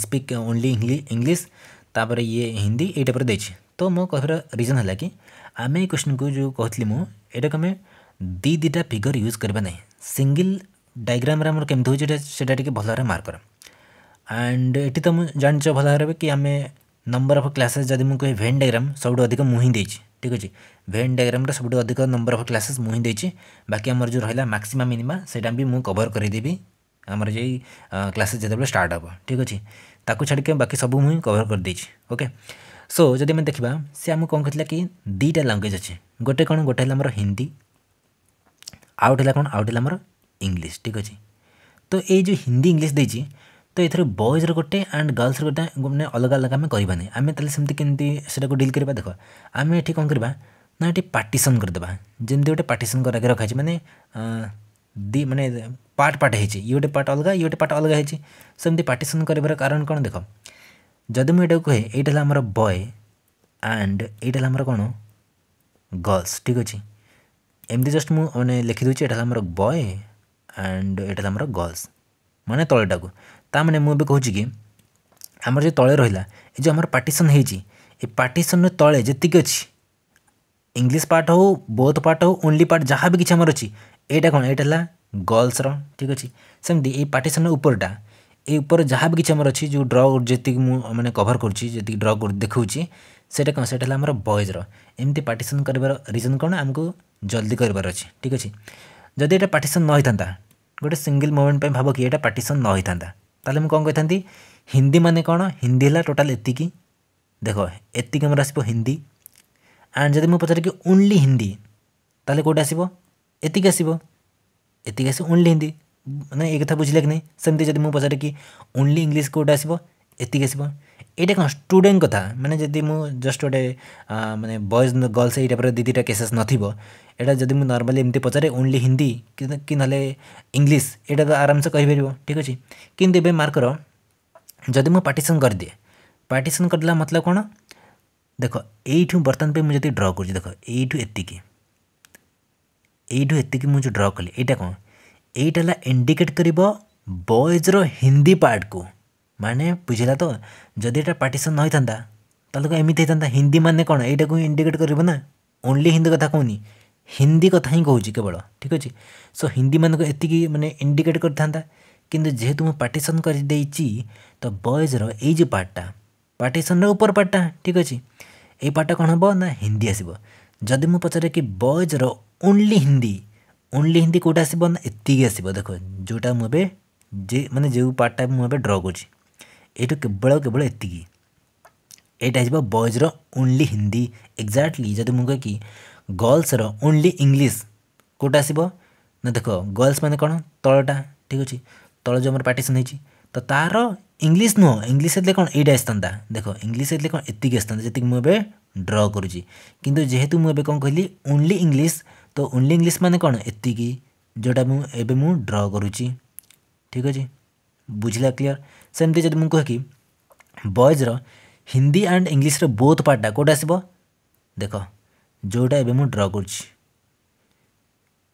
Speaker 1: speak only English तापर ये हिंदी ये टाइप देखे तो मो कह रिजन है कि आम क्वेश्चन को जो कहती मुझे यटा को आम दी दीटा फिगर यूज करवा ना सिंगल डायग्राम केमती हो भल भाव मार्क एंड ये तो मुझे जान भल भाव कि आम ନମ୍ବର ଅଫ୍ କ୍ଲାସେସ୍ ଯଦି ମୁଁ କହିବି ଭେନ୍ ଡାଇଗ୍ରାମ୍ ସବୁଠୁ ଅଧିକ ମୁଁ ହିଁ ଦେଇଛି ଠିକ୍ ଅଛି ଭେନ୍ ଡାଇଗ୍ରାମ୍ରେ ସବୁଠୁ ଅଧିକ ନମ୍ବର ଅଫ୍ କ୍ଲାସେସ୍ ମୁଁ ହିଁ ଦେଇଛି ବାକି ଆମର ଯେଉଁ ରହିଲା ମାକ୍ସିମା ମିନିମା ସେଇଟା ବି ମୁଁ କଭର୍ କରିଦେବି ଆମର ଯେଇ କ୍ଲାସେସ୍ ଯେତେବେଳେ ଷ୍ଟାର୍ଟ ହେବ ଠିକ୍ ଅଛି ତାକୁ ଛାଡ଼ିକି ବାକି ସବୁ ମୁଁ ହିଁ କଭର୍ କରିଦେଇଛି ଓକେ ସୋ ଯଦି ଆମେ ଦେଖିବା ସେ ଆମକୁ କ'ଣ କହିଥିଲା କି ଦୁଇଟା ଲାଙ୍ଗୁଏଜ୍ ଅଛି ଗୋଟେ କ'ଣ ଗୋଟେ ହେଲା ଆମର ହିନ୍ଦୀ ଆଉ ଗୋଟେ ହେଲା କ'ଣ ଆଉ ଗୋଟେ ହେଲା ଆମର ଇଂଲିଶ ଠିକ୍ ଅଛି ତ ଏଇ ଯେଉଁ ହିନ୍ଦୀ ଇଂଲିଶ ଦେଇଛି ତ ଏଥିରେ ବଏଜ୍ର ଗୋଟେ ଆଣ୍ଡ ଗାର୍ଲସ୍ର ଗୋଟେ ମାନେ ଅଲଗା ଅଲଗା ଆମେ କରିବାନି ଆମେ ତାହେଲେ ସେମିତି କେମିତି ସେଟାକୁ ଡିଲ୍ କରିବା ଦେଖ ଆମେ ଏଠି କ'ଣ କରିବା ନା ଏଠି ପାର୍ଟିସନ୍ କରିଦେବା ଯେମିତି ଗୋଟେ ପାର୍ଟିସନ୍ କରାକି ରଖାହେଇଛି ମାନେ ଦି ମାନେ ପାର୍ଟ ପାର୍ଟ ହେଇଛି ଇଏ ଗୋଟେ ପାର୍ଟ ଅଲଗା ଇଏ ଗୋଟେ ପାର୍ଟ ଅଲଗା ହେଇଛି ସେମିତି ପାର୍ଟିସନ୍ କରିବାର କାରଣ କ'ଣ ଦେଖ ଯଦି ମୁଁ ଏଇଟାକୁ କୁହେ ଏଇଟା ହେଲା ଆମର ବଏ ଆଣ୍ଡ ଏଇଟା ହେଲା ଆମର କ'ଣ ଗର୍ଲସ୍ ଠିକ୍ ଅଛି ଏମିତି ଜଷ୍ଟ ମୁଁ ମାନେ ଲେଖିଦେଉଛି ଏଇଟା ହେଲା ଆମର ବଏ ଆଣ୍ଡ ଏଇଟା ହେଲା ଆମର ଗର୍ଲସ୍ ମାନେ ତଳଟାକୁ ତା'ମାନେ ମୁଁ ଏବେ କହୁଛି କି ଆମର ଯେଉଁ ତଳେ ରହିଲା ଏ ଯେଉଁ ଆମର ପାର୍ଟିସନ୍ ହେଇଛି ଏ ପାର୍ଟିସନ୍ର ତଳେ ଯେତିକି ଅଛି ଇଂଲିଶ ପାର୍ଟ ହଉ ବୋଥ୍ ପାର୍ଟ ହେଉ ଓନ୍ଲି ପାର୍ଟ ଯାହା ବି କିଛି ଆମର ଅଛି ଏଇଟା କ'ଣ ଏଇଟା ହେଲା ଗର୍ଲସ୍ର ଠିକ୍ ଅଛି ସେମିତି ଏଇ ପାର୍ଟିସନ୍ର ଉପରଟା ଏଇ ଉପରେ ଯାହା ବି କିଛି ଆମର ଅଛି ଯେଉଁ ଡ୍ର ଯେତିକି ମୁଁ ମାନେ କଭର୍ କରୁଛି ଯେତିକି ଡ୍ର ଦେଖାଉଛି ସେଇଟା କ'ଣ ସେଇଟା ହେଲା ଆମର ବଏଜ୍ର ଏମିତି ପାର୍ଟିସନ୍ କରିବାର ରିଜନ୍ କ'ଣ ଆମକୁ ଜଲ୍ଦି କରିବାର ଅଛି ଠିକ୍ ଅଛି ଯଦି ଏଇଟା ପାର୍ଟିସନ୍ ନ ହୋଇଥାନ୍ତା ଗୋଟେ ସିଙ୍ଗିଲ୍ ମୋମେଣ୍ଟ ପାଇଁ ଭାବ କି ଏଇଟା ପାର୍ଟିସନ୍ ନ ହୋଇଥାନ୍ତା ତାହେଲେ ମୁଁ କ'ଣ କହିଥାନ୍ତି ହିନ୍ଦୀ ମାନେ କ'ଣ ହିନ୍ଦୀ ହେଲା ଟୋଟାଲ୍ ଏତିକି ଦେଖ ଏତିକି ଆମର ଆସିବ ହିନ୍ଦୀ ଆଣ୍ଡ ଯଦି ମୁଁ ପଚାରେ କି ଓନ୍ଲି ହିନ୍ଦୀ ତାହେଲେ କେଉଁଟା ଆସିବ ଏତିକି ଆସିବ ଏତିକି ଆସିବ ଓନ୍ଲି ହିନ୍ଦୀ ମାନେ ଏ କଥା ବୁଝିଲେ କି ନାହିଁ ସେମିତି ଯଦି ମୁଁ ପଚାରେ କି ଓନ୍ଲି ଇଂଲିଶ କେଉଁଟା ଆସିବ ଏତିକି ଆସିବ ଏଇଟା କ'ଣ ଷ୍ଟୁଡେଣ୍ଟ କଥା ମାନେ ଯଦି ମୁଁ ଜଷ୍ଟ ଗୋଟେ ମାନେ ବଏଜ୍ ଗର୍ଲସ୍ ଏଇ ଟାଇପ୍ର ଦୁଇ ଦୁଇଟା କେସେସ୍ ନଥିବ ଏଇଟା ଯଦି ମୁଁ ନର୍ମାଲି ଏମିତି ପଚାରେ ଓନ୍ଲି ହିନ୍ଦୀ କି ନହେଲେ ଇଂଲିଶ ଏଇଟା ତ ଆରାମସେ କହିପାରିବ ଠିକ୍ ଅଛି କିନ୍ତୁ ଏବେ ମାର୍କର ଯଦି ମୁଁ ପାର୍ଟିସନ୍ କରିଦିଏ ପାର୍ଟିସନ୍ କରିଦେଲା ମତଲବ କ'ଣ ଦେଖ ଏଇଠୁ ବର୍ତ୍ତମାନ ପାଇଁ ମୁଁ ଯଦି ଡ୍ର କରୁଛି ଦେଖ ଏଇଠୁ ଏତିକି ଏଇଠୁ ଏତିକି ମୁଁ ଯେଉଁ ଡ୍ର କଲି ଏଇଟା କ'ଣ ଏଇଟା ହେଲା ଇଣ୍ଡିକେଟ୍ କରିବ ବଏଜ୍ର ହିନ୍ଦୀ ପାର୍ଟକୁ মানে বুঝিলা তো যদি এটা পার্টিসন হইতা তাহলে କ'ଣ ଏମିତି ହେଇଥାନ୍ତା ହିନ୍ଦୀ ମାନେ କ'ଣ ଏଇଟାକୁ ହିଁ ଇଣ୍ଡିକେଟ୍ କରିବ ନା ଓନ୍ଲି ହିନ୍ଦୀ କଥା କହୁନି ହିନ୍ଦୀ କଥା ହିଁ କହୁଛି କେବଳ ଠିକ୍ ଅଛି ସୋ ହିନ୍ଦୀମାନଙ୍କୁ ଏତିକି ମାନେ ଇଣ୍ଡିକେଟ୍ କରିଥାନ୍ତା କିନ୍ତୁ ଯେହେତୁ ମୁଁ ପାର୍ଟିସନ୍ କରିଦେଇଛି ତ ବଏଜ୍ର ଏଇ ଯେଉଁ ପାର୍ଟଟା ପାର୍ଟିସନ୍ର ଉପର ପାର୍ଟଟା ଠିକ୍ ଅଛି ଏଇ ପାର୍ଟଟା କ'ଣ ହେବ ନା ହିନ୍ଦୀ ଆସିବ ଯଦି ମୁଁ ପଚାରେ କି ବଏଜ୍ର ଓନ୍ଲି ହିନ୍ଦୀ ଓନ୍ଲି ହିନ୍ଦୀ କେଉଁଟା ଆସିବ ନା ଏତିକି ଆସିବ ଦେଖ ଯେଉଁଟା ମୁଁ ଏବେ ଯେ ମାନେ ଯେଉଁ ପାର୍ଟଟା ମୁଁ ଏବେ ଡ୍ର କରୁଛି ଏଇଠୁ କେବଳ କେବଳ ଏତିକି ଏଇଟା ହେଇଯିବ ବଏଜ୍ର ଓନ୍ଲି ହିନ୍ଦୀ ଏକ୍ଜାକ୍ଟଲି ଯଦି ମୁଁ କହେ କି ଗର୍ଲସର ଓନ୍ଲି ଇଂଲିଶ କେଉଁଟା ଆସିବ ନା ଦେଖ ଗର୍ଲସ ମାନେ କ'ଣ ତଳଟା ଠିକ୍ ଅଛି ତଳ ଯେଉଁ ଆମର ପାର୍ଟିସନ୍ ହେଇଛି ତ ତା'ର ଇଂଲିଶ ନୁହଁ ଇଂଲିଶ ହେଲେ କ'ଣ ଏଇଟା ଆସିଥାନ୍ତା ଦେଖ ଇଂଲିଶ ହେଲେ କ'ଣ ଏତିକି ଆସିଥାନ୍ତା ଯେତିକି ମୁଁ ଏବେ ଡ୍ର କରୁଛି କିନ୍ତୁ ଯେହେତୁ ମୁଁ ଏବେ କ'ଣ କହିଲି ଓନ୍ଲି ଇଂଲିଶ ତ ଓନ୍ଲି ଇଂଲିଶ ମାନେ କ'ଣ ଏତିକି ଯେଉଁଟା ମୁଁ ଏବେ ମୁଁ ଡ୍ର କରୁଛି ଠିକ୍ ଅଛି ବୁଝିଲା କ୍ଲିଅର ସେମିତି ଯଦି ମୁଁ କୁହେ କି ବଏଜ୍ର ହିନ୍ଦୀ ଆଣ୍ଡ ଇଂଲିଶର ବୋଥ୍ ପାର୍ଟଟା କେଉଁଟା ଆସିବ ଦେଖ ଯେଉଁଟା ଏବେ ମୁଁ ଡ୍ର କରୁଛି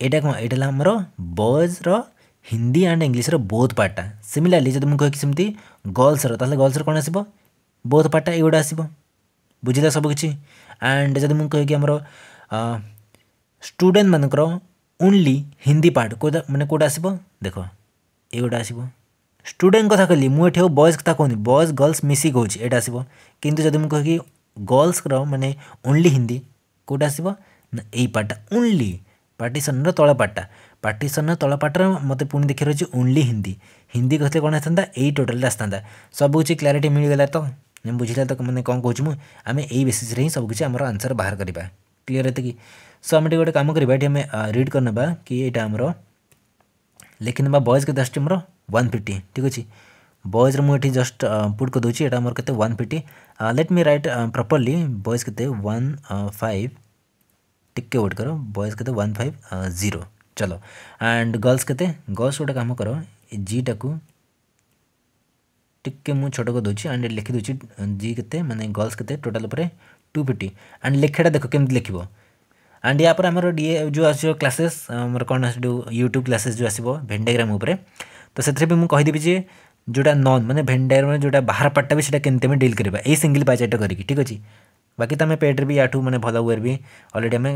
Speaker 1: ଏଇଟା କ'ଣ ଏଇଟା ହେଲା ଆମର ବଏଜ୍ର ହିନ୍ଦୀ ଆଣ୍ଡ ଇଂଲିଶର ବୋଥ୍ ପାର୍ଟଟା ସିମିଲାରଲି ଯଦି ମୁଁ କହିକି ସେମିତି ଗର୍ଲସ୍ର ତାହେଲେ ଗର୍ଲସ୍ର କ'ଣ ଆସିବ ବୋଥ୍ ପାର୍ଟଟା ଏଇଗୁଡ଼ା ଆସିବ ବୁଝିଲା ସବୁ କିଛି ଆଣ୍ଡ ଯଦି ମୁଁ କହିକି ଆମର ଷ୍ଟୁଡେଣ୍ଟମାନଙ୍କର ଓନ୍ଲି ହିନ୍ଦୀ ପାର୍ଟ କେଉଁଟା ମାନେ କେଉଁଟା ଆସିବ ଦେଖ ଏଇଗୁଡ଼ା ଆସିବ ଷ୍ଟୁଡେଣ୍ଟ କଥା କହିଲି ମୁଁ ଏଠି ଆଉ ବଏଜ୍ କଥା କହୁନି ବଏଜ୍ ଗର୍ଲସ୍ ମିଶି କହୁଛି ଏଇଟା ଆସିବ କିନ୍ତୁ ଯଦି ମୁଁ କହିକି ଗର୍ଲସ୍ର ମାନେ ଓନ୍ଲି ହିନ୍ଦୀ କେଉଁଟା ଆସିବ ନା ଏଇ ପାର୍ଟଟା ଓନ୍ଲି ପାର୍ଟିସନ୍ର ତଳ ପାର୍ଟଟା ପାର୍ଟିସନ୍ର ତଳ ପାର୍ଟର ମୋତେ ପୁଣି ଦେଖିବାର ଅଛି ଓନ୍ଲି ହିନ୍ଦୀ ହିନ୍ଦୀ କହିଲେ କ'ଣ ଆସିଥାନ୍ତା ଏଇ ଟୋଟାଲ୍ଟା ଆସିଥାନ୍ତା ସବୁ କିଛି କ୍ଲାରିଟି ମିଳିଗଲା ତ ବୁଝିଲା ତ ମାନେ କ'ଣ କହୁଛି ମୁଁ ଆମେ ଏଇ ବେସିସ୍ରେ ହିଁ ସବୁକିଛି ଆମର ଆନ୍ସର୍ ବାହାର କରିବା କ୍ଲିଅର୍ ଏତିକି ସୋ ଆମେ ଟିକେ ଗୋଟେ କାମ କରିବା ଏଠି ଆମେ ରିଡ଼୍ କରିନେବା କି ଏଇଟା ଆମର लेकिन बा बयज के आसती मोर वन फिफ्टी ठीक अच्छे बयज रुठी जस्ट पुट कर दूसरी यहाँ मोर के one fifty let me write properly boys के वन फाइव टिके वेट कर बयज के वन फाइव जीरो चलो एंड गर्ल्स के गर्ल्स गोटे कम कर जीटा को टिके मुझ छोट कर दूसरी एंड लिखिदे जी के मैंने गर्ल्स के टोटाल टू फिफ्टी एंड लेखाटा देख कम लिख ଆଣ୍ଡ ୟା ପରେ ଆମର ଡି ଯେଉଁ ଆସିବ କ୍ଲାସେସ୍ ଆମର କ'ଣ ଯେଉଁ ୟୁଟ୍ୟୁବ୍ କ୍ଲାସେସ୍ ଯେଉଁ ଆସିବ ଭେନ୍ ଡାଇଗ୍ରାମ୍ ଉପରେ ତ ସେଥିରେ ବି ମୁଁ କହିଦେବି ଯେ ଯେଉଁଟା ନନ୍ ମାନେ ଭେନ୍ ଡାଇଗ୍ରାମ୍ ଯେଉଁଟା ବାହାର ପାର୍ଟଟା ବି ସେଇଟା କେମିତି ଆମେ ଡିଲ୍ କରିବା ଏଇ ସିଙ୍ଗିଲ୍ ପାଚେଟା କରିକି ଠିକ୍ ଅଛି ବାକି ତୁମେ ପେଡ଼୍ରେ ବି ୟାଠୁ ମାନେ ଭଲ ୱେରେ ବି ଅଲରେଡ଼ି ଆମେ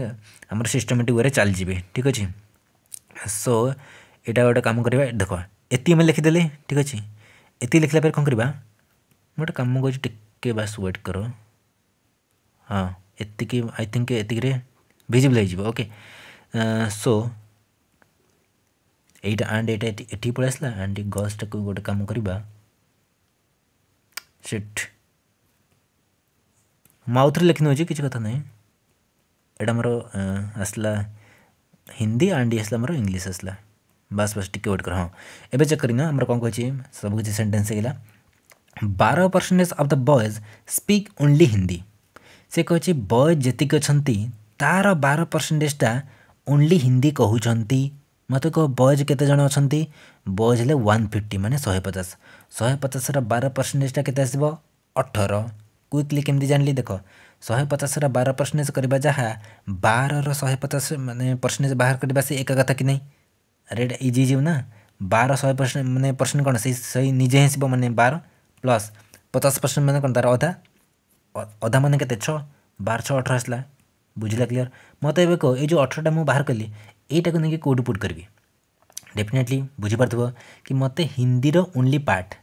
Speaker 1: ଆମର ସିଷ୍ଟମେଟିକ୍ ୱେରେ ଚାଲିଯିବେ ଠିକ୍ ଅଛି ସୋ ଏଇଟା ଗୋଟେ କାମ କରିବା ଦେଖ ଏତିକି ଆମେ ଲେଖିଦେଲେ ଠିକ୍ ଅଛି ଏତିକି ଲେଖିଲା ପରେ କ'ଣ କରିବା ମୁଁ ଗୋଟେ କାମ କରୁଛି ଟିକେ ବାସ୍ ୱେଟ୍ କର ହଁ ଏତିକି ଆଇ ଥିଙ୍କ ଏତିକିରେ भिजिबल होके सो यहाँ आंड ये पलैसला आंड गजटा को गोटे कम करवा माउथ रे लिखिद कि कथा ना यहाँ मोर आसला हिंदी आंड आसला मोर इंग्लीश आसला बास बास टी वेट कर हाँ एवं चेक करना आम कौन कहे सब कुछ सेन्टेन्स होगा बार percentage of the boys speak only Hindi से कहे बयज जी अच्छा ତା'ର ବାର ପରସେଣ୍ଟେଜଟା ଓନ୍ଲି ହିନ୍ଦୀ କହୁଛନ୍ତି ମୋତେ କୁହ ବଏଜ୍ କେତେ ଜଣ ଅଛନ୍ତି ବଏଜ୍ ହେଲେ ୱାନ୍ ଫିଫ୍ଟି ମାନେ ଶହେ ପଚାଶ ଶହେ ପଚାଶର ବାର ପରସେଣ୍ଟେଜଟା କେତେ ଆସିବ ଅଠର କୁଇକ୍ଲି କେମିତି ଜାଣିଲି ଦେଖ ଶହେ ପଚାଶର ବାର ପରସେଣ୍ଟେଜ୍ କରିବା ଯାହା ବାରର ଶହେ ପଚାଶ ମାନେ ପରସେଣ୍ଟେଜ୍ ବାହାର କରିବା ସେ ଏକା କଥା କି ନାହିଁ ଆରେ ଏଇଟା ଇଜି ହେଇଯିବ ନା ବାର ଶହେ ପରସେଣ୍ଟ ମାନେ ପରସେଣ୍ଟ କ'ଣ ସେଇ ସେଇ ନିଜେ ଆସିବ ମାନେ ବାର ପ୍ଲସ୍ ପଚାଶ ପରସେଣ୍ଟ ମାନେ କ'ଣ ତା'ର ଅଧା ଅଧା ମାନେ କେତେ ଛଅ ବାର ଛଅ ଅଠର ଆସିଲା बुझला क्लीयर मत ए जो अठरटा मुझे बाहर कली यहीटा को नहीं कौट पुट करी डेफिनेटली बुझीपार कि मत हिंदी ओनली पार्ट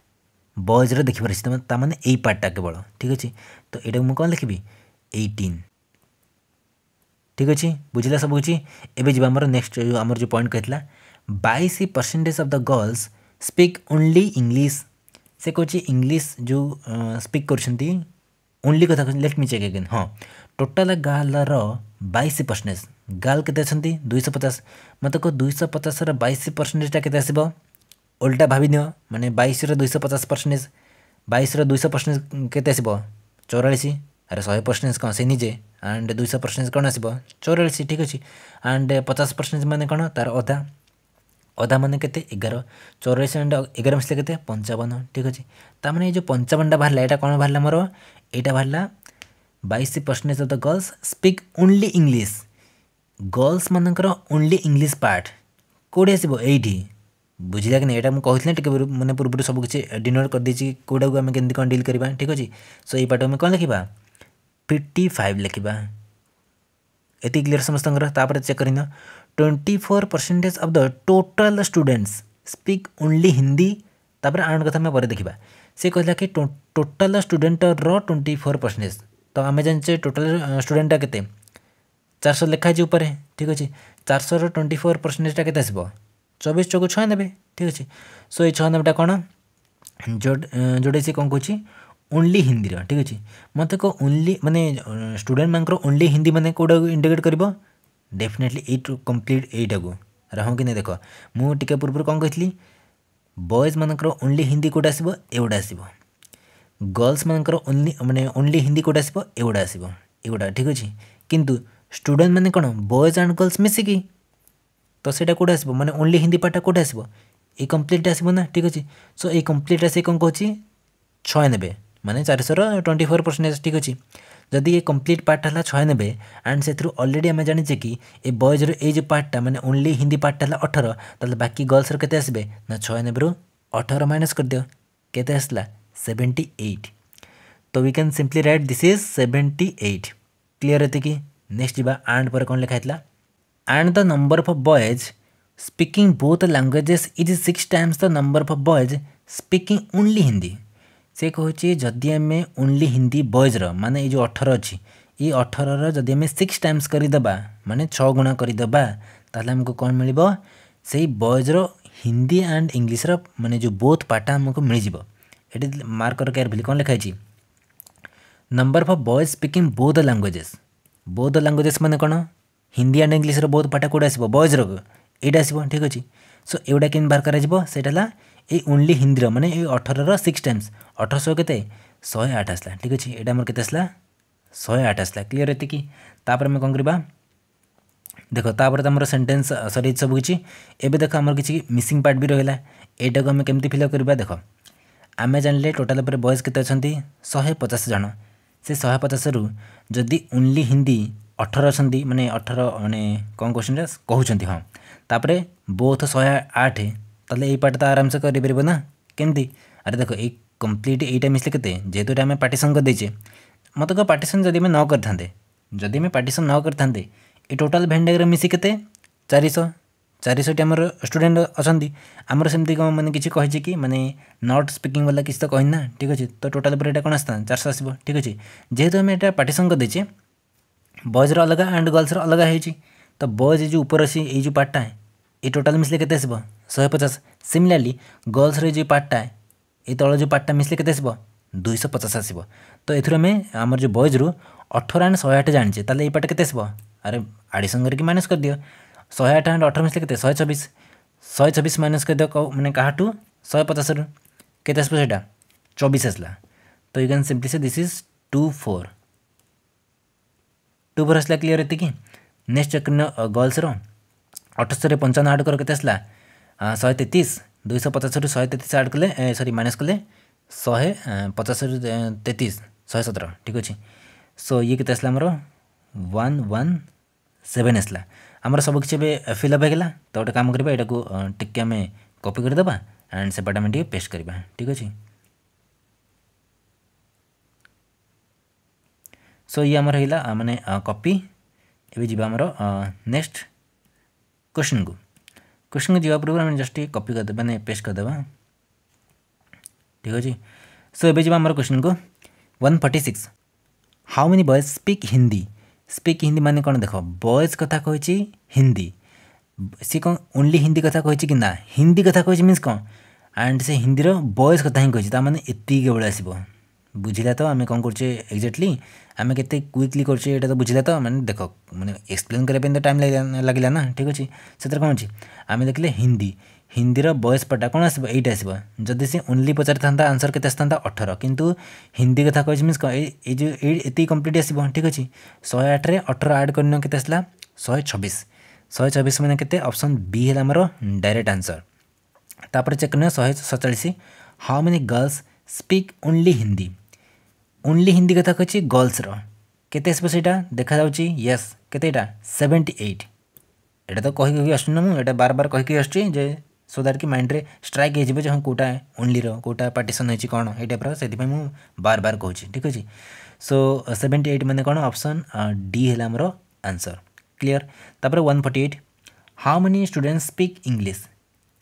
Speaker 1: बयज्र देखिपर ताने ये पार्टा केवल ठीक अच्छे तो ये कौन लिखी एटीन ठीक अच्छे बुझला सब कुछ एवं जब नेक्स्ट आम जो पॉइंट कही बैश percentage of the girls speak only English से कहे इंग्लीश जो स्पीक कर ओनली कथ लेट मी चेक अगेन हाँ ଟୋଟାଲ ଗାଲର ବାଇଶ ପରସେଣ୍ଟେଜ ଗାର୍ଲ କେତେ ଅଛନ୍ତି ଦୁଇଶହ ପଚାଶ ମୋତେ କୁହ ଦୁଇଶହ ପଚାଶର ବାଇଶ ପରସେଣ୍ଟେଜଟା କେତେ ଆସିବ ଓଲଟା ଭାବି ନିଅ ମାନେ ବାଇଶର ଦୁଇଶହ ପଚାଶ ପରସେଣ୍ଟେଜ ବାଇଶର ଦୁଇଶହ ପରସେଣ୍ଟେଜ କେତେ ଆସିବ ଚଉରାଳିଶ ଆରେ ଶହେ ପରସେଣ୍ଟେଜ କ'ଣ ସେ ନିଜେ ଆଣ୍ଡ ଦୁଇଶହ ପରସେଣ୍ଟେଜ କ'ଣ ଆସିବ ଚଉରାଳିଶ ଠିକ୍ ଅଛି ଆଣ୍ଡ ପଚାଶ ପରସେଣ୍ଟେଜ ମାନେ କ'ଣ ତା'ର ଅଧା ଅଧା ମାନେ କେତେ ଏଗାର ଚଉରାଳିଶ ଆଣ୍ଡ ଏଗାର ମିଶିଲେ କେତେ ପଞ୍ଚାବନ ଠିକ୍ ଅଛି ତା'ମାନେ ଏଇ ଯେଉଁ ପଞ୍ଚାବନଟା ବାହାରିଲା ଏଇଟା କ'ଣ ବାହାରିଲା ମୋର ଏଇଟା ବାହାରିଲା ବାଇଶ percentage of the girls speak only English ଗର୍ଲସ୍ମାନଙ୍କର ଓନ୍ଲି ଇଂଲିଶ ପାର୍ଟ କେଉଁଠି ଆସିବ ଏଇଠି ବୁଝିଲା କି ନାହିଁ ଏଇଟା ମୁଁ କହିଥିଲି ଟିକେ ମାନେ ପୂର୍ବରୁ ସବୁ କିଛି ଡିନୋଟ୍ କରିଦେଇଛି କେଉଁଟାକୁ ଆମେ କେମିତି କ'ଣ ଡିଲ୍ କରିବା ଠିକ୍ ଅଛି ସୋ ଏଇ ପାର୍ଟକୁ ଆମେ କ'ଣ ଲେଖିବା ଫିଫ୍ଟି ଫାଇଭ୍ ଲେଖିବା ଏତିକି କ୍ଲିୟର୍ ସମସ୍ତଙ୍କର ତାପରେ ଚେକ୍ କରିନିଅ twenty four percentage of the total students speak only Hindi ତାପରେ ଆଣ କଥା ଆମେ ପରେ ଦେଖିବା ସେ କହିଲା କି ଟୋଟାଲ୍ ଷ୍ଟୁଡେଣ୍ଟର ଟ୍ୱେଣ୍ଟି ଫୋର୍ ପରସେଣ୍ଟେଜ୍ तो आम जानचे टोटाल स्टूडेन्टा के चारश लिखाई उपर ठीक अच्छे चार चारशर ट्वेंटी फोर परसेंटेजा के चौबीस चौक छः ने ठीक अच्छे सो ये छः नेबा कौन जोटा सी कौन कहे ओनली हिंदी ठीक अच्छे मत कह ओनली मानने स्टूडेंट मानक ओनली हिंदी मैंने कौटा इंडिकेट कर डेफिनेटली एट कम्प्लीट यहीटा को रहा कि नहीं देख मुझे पूर्व कौन कही बयज मानक ओनली हिंदी कौटा आसब एगुटा ଗର୍ଲସମାନଙ୍କର ଓନ୍ଲି ମାନେ ଓନ୍ଲି ହିନ୍ଦୀ କେଉଁଟା ଆସିବ ଏଗୁଡ଼ା ଆସିବ ଏଗୁଡ଼ା ଠିକ୍ ଅଛି କିନ୍ତୁ ଷ୍ଟୁଡ଼େଣ୍ଟମାନେ କ'ଣ ବଏଜ୍ ଆଣ୍ଡ ଗର୍ଲସ ମିଶିକି ତ ସେଇଟା କେଉଁଟା ଆସିବ ମାନେ ଓନ୍ଲି ହିନ୍ଦୀ ପାଠଟା କେଉଁଟା ଆସିବ ଏଇ କମ୍ପ୍ଲିଟ୍ ଆସିବ ନା ଠିକ୍ ଅଛି ସୋ ଏଇ କମ୍ପ୍ଲିଟ୍ ଆସି କ'ଣ କହୁଛି ଛଅ ନେବେ ମାନେ ଚାରିଶହର ଟ୍ୱେଣ୍ଟି ଫୋର୍ ପରସେଣ୍ଟେଜ୍ ଠିକ୍ ଅଛି ଯଦି ଏ କମ୍ପ୍ଲିଟ୍ ପାର୍ଟ ହେଲା ଛଅ ନେବେ ଆଣ୍ଡ ସେଥିରୁ ଅଲରେଡ଼ି ଆମେ ଜାଣିଛେ କି ଏ ବଏଜ୍ର ଏଇ ଯେଉଁ ପାର୍ଟଟା ମାନେ ଓନ୍ଲି ହିନ୍ଦୀ ପାର୍ଟଟା ହେଲା ଅଠର ତାହେଲେ ବାକି ଗର୍ଲସର କେତେ ଆସିବେ ନା ଛଅ ନେବେରୁ ଅଠର ମାଇନସ୍ କରିଦିଅ କେତେ ଆସିଲା सेवेन्टी एट तो we can simply write this is seventy eight clear है कि नेक्स्ट जी एंड पर कौन लिखाई and the number of boys speaking both languages is six times the number of boys speaking only Hindi से कहे जदि आम ओनली हिंदी बयज्र मान ये अठर अच्छी ये अठर रि सिक्स टाइम्स करदे मानने छुणा करदे आमको कौन मिल बयज्र हिंदी एंड इंग्लीश्र मान जो बोथ पार्टा आमको मिल এটি মার্ক কর কেয়ার ভ্যালি কোন লেখা হয়েছে number for boys speaking both languages both languages মানে কোণ হিন্দি অ্যান্ড ইংলিশর বহুত পাঠ কোটা আসব বয়েজর এইটা আসব ঠিক আছে সো এগুলা কেমি বাহার করা সেটা হল এই ওনলি হিন্দির মানে এই অঠরর সিক্স টাইমস অঠরশ কেতে ଶହେ ଆଠ ଆସିଲା ଠିକ୍ ଅଛି ଏଇଟା ଆମର କେତେ ଆସିଲା ଶହେ ଆଠ ଆସିଲା କ୍ଲିଅର୍ ଏତିକି ତାପରେ ଆମେ କ'ଣ କରିବା ଦେଖ ତାପରେ ତ ଆମର ସେଣ୍ଟେନ୍ସ ସରି ସବୁ କିଛି ଏବେ ଦେଖ ଆମର କିଛି ମିସିଂ ପାର୍ଟ ବି ରହିଲା ଏଇଟାକୁ ଆମେ କେମିତି ଫିଲ୍ଅପ୍ କରିବା ଦେଖ ଆମେ ଜାଣିଲେ ଟୋଟାଲ୍ ଉପରେ ବଏଜ୍ କେତେ ଅଛନ୍ତି ଶହେ ପଚାଶ ଜଣ ସେ ଶହେ ପଚାଶରୁ ଯଦି ଓନ୍ଲି ହିନ୍ଦୀ ଅଠର ଅଛନ୍ତି ମାନେ ଅଠର ମାନେ କ'ଣ କୋଶ୍ଚିନ୍ଟା କହୁଛନ୍ତି ହଁ ତାପରେ ବୋଥ ଶହେ ଆଠ ତାହେଲେ ଏଇ ପାର୍ଟ ତ ଆରାମସେ କରିପାରିବ ନା କେମିତି ଆରେ ଦେଖ ଏଇ କମ୍ପ୍ଲିଟ୍ ଏଇଟା ମିଶିଲେ କେତେ ଯେହେତୁ ଏଇଟା ଆମେ ପାର୍ଟିସନ୍ କରିଦେଇଛେ ମୋତେ କହ ପାର୍ଟିସନ୍ ଯଦି ଆମେ ନ କରିଥାନ୍ତେ ଯଦି ଆମେ ପାର୍ଟିସନ୍ ନ କରିଥାନ୍ତେ ଏ ଟୋଟାଲ୍ ଭେନ୍ ଡାଇଗ୍ରାମ୍ ମିଶି କେତେ ଚାରିଶହ चार शहटी आम स्टूडेंट अच्छा आमर सेम मैंने किसी कही कि मैंने नट स्पीकिंग वाला किसी तो कही ना ठीक अच्छे तो टोटाल पर कौन आसता चार शौ आस ठीक अच्छे जेहेतु आम एटा पार्टन कर देचे बयज्र अलग एंड गर्ल्स अलग हो तो बयज ये ऊपर अच्छे ये पार्टा ये टोटाल मिसले के शहे पचास सिमिलारली गर्ल्स रो पार्टा ये तौर जो पार्टा मिसले के दुईश पचास आसब तो एमें आम जो बयज्रु अठर एंड शहे आठ जानचे तो ये पार्ट के अरे आड़ी संगे कि माइनस कर दिया ଶହେ ଆଠ ଆଣ୍ଡ ଅଠର ମିଶିଲେ କେତେ ଶହେ ଛବିଶ ଶହେ ଛବିଶ ମାଇନସ୍ କରିଦେବ ମାନେ କାହାଠୁ ଶହେ ପଚାଶରୁ କେତେ ଆସିବ ସେଇଟା ଚବିଶ ଆସିଲା ତ you can simply say this is two four two four ଆସିଲା କ୍ଲିଅର୍ ଏତିକି ନେକ୍ସଟ ଚକ୍ରିନ ଗର୍ଲସର ଅଠରଶହରେ ପଞ୍ଚାବନ ଆଡ଼ କର କେତେ ଆସିଲା ଶହେ ତେତିଶ ଦୁଇଶହ ପଚାଶରୁ ଶହେ ତେତିଶ ଆଡ଼ କଲେ ସରି ମାଇନସ୍ କଲେ ଶହେ ପଚାଶରୁ ତେତିଶ ଶହେ ସତର ଠିକ୍ ଅଛି ସୋ ଇଏ କେତେ ଆସିଲା ଆମର ୱାନ୍ ୱାନ୍ ସେଭେନ୍ ଆସିଲା आमर सबकि फिलअप होगा तो गोटे काम करवा यू टे कपी करदे एंड से पटा पेस्ट करवा ठीक अच्छे सो ये आम होगा कपी एवं जामर नेक्स्ट क्वेश्चन को क्वेश्चन को जीवा पूर्व जस्ट कपी करदे मैंने पेस्ट करदे ठीक अच्छे सो एम क्वेश्चन को one forty six how many boys speak Hindi speak Hindi ମାନେ କ'ଣ ଦେଖ ବଏଜ୍ କଥା କହିଛି ହିନ୍ଦୀ ସେ କ'ଣ ଓନ୍ଲି ହିନ୍ଦୀ କଥା କହିଛି କି ନା ହିନ୍ଦୀ କଥା କହିଛି ମିନ୍ସ କ'ଣ ଆଣ୍ଡ ସେ ହିନ୍ଦୀର ବଏଜ୍ କଥା ହିଁ କହିଛି ତା ମାନେ ଏତିକି କେବଳ ଆସିବ ବୁଝିଲା ତ ଆମେ କ'ଣ କରୁଛେ ଏକ୍ଜାକ୍ଟଲି ଆମେ କେତେ କ୍ୱିକ୍ଲି କରୁଛେ ଏଇଟା ତ ବୁଝିଲା ତ ମାନେ ଦେଖ ମାନେ ଏକ୍ସପ୍ଲେନ୍ କରିବା ପାଇଁ ତ ଟାଇମ୍ ଲାଗିଲା ନା ଠିକ୍ ଅଛି ସେଥିରେ କ'ଣ ଅଛି ଆମେ ଦେଖିଲେ ହିନ୍ଦୀ হিন্দির বয়স পাটা কোণ আসবে এইটা আসবে যদি সে ওনলি পচারি থাকে আনসর কেতে আসতা অঠর কিন্তু হিন্দি কথা কইছি মিন্স এই যে এত কমপ্লিট আসব ঠিক আছে শহে আটরে অঠর আড করে নিও কেতে আসলা শহে ছবিশ শহে ছবিশ মানে কেতে অপশন বি হল আমার ডাইরেক্ট আনসর তাপরে চেক নিও শহে সতচাশ how many girls speak only Hindi only Hindi কথা কইছি গার্লসর কেতে আসবে সেটা দেখা যাচ্ছে ইয়েস কেতেটা সেভেন্টি এইট এটা তো কহি কহি আসুন না মু এটা বার বার কহি কহি আসছি যে ସୋ ଦ୍ୟାଟ୍ କି ମାଇଣ୍ଡରେ ଷ୍ଟ୍ରାଇକ୍ ହେଇଯିବ ଯେ ହଁ କେଉଁଟା ଓନ୍ଲିର କେଉଁଟା ପାର୍ଟିସନ୍ ହେଇଛି କ'ଣ ଏଇ ଟାଇପ୍ର ସେଥିପାଇଁ ମୁଁ ବାର ବାର କହୁଛି ଠିକ୍ ଅଛି ସୋ ସେଭେଣ୍ଟି ଏଇଟ୍ ମାନେ କ'ଣ ଅପସନ୍ ଡି ହେଲା ଆମର ଆନ୍ସର୍ କ୍ଲିଅର୍ ତାପରେ one forty eight how many student speak English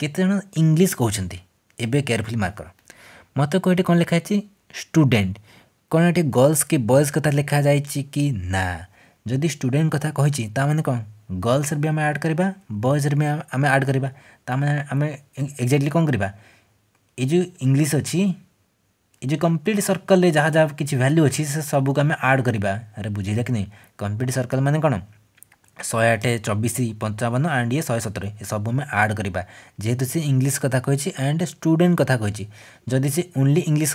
Speaker 1: କେତେଜଣ ଇଂଲିଶ କହୁଛନ୍ତି ଏବେ କେୟାରଫୁଲି ମାର୍କ କର ମୋତେ କହ ଏଠି କ'ଣ ଲେଖା ହେଇଛି ଷ୍ଟୁଡେଣ୍ଟ କ'ଣ ଏଠି ଗର୍ଲସ୍ କି ବଏଜ୍ କଥା ଲେଖାଯାଇଛି କି ନା ଯଦି ଷ୍ଟୁଡେଣ୍ଟ କଥା କହିଛି ତା ମାନେ କ'ଣ गर्ल्स भी आम आड करवा बॉयज भी आम आड करवा तो आम आम एक्जाक्टली कौन करवा ये जो इंग्लीश अच्छी ये जो कम्प्लीट सर्कल में जहाँ जहाँ किसी भैल्यू अच्छी से सबूक आम आड करवा अरे बुझेला कि नहीं कम्प्लीट सर्कल मैंने कौन ଶହେ ଆଠ ଚବିଶ ପଞ୍ଚାବନ ଆଣ୍ଡ ଇଏ ଶହେ ସତର ଏସବୁ ଆମେ ଆଡ଼୍ କରିବା ଯେହେତୁ ସେ ଇଂଲିଶ କଥା କହିଛି ଆଣ୍ଡ ଷ୍ଟୁଡେଣ୍ଟ କଥା କହିଛି ଯଦି ସେ ଓନ୍ଲି ଇଂଲିଶ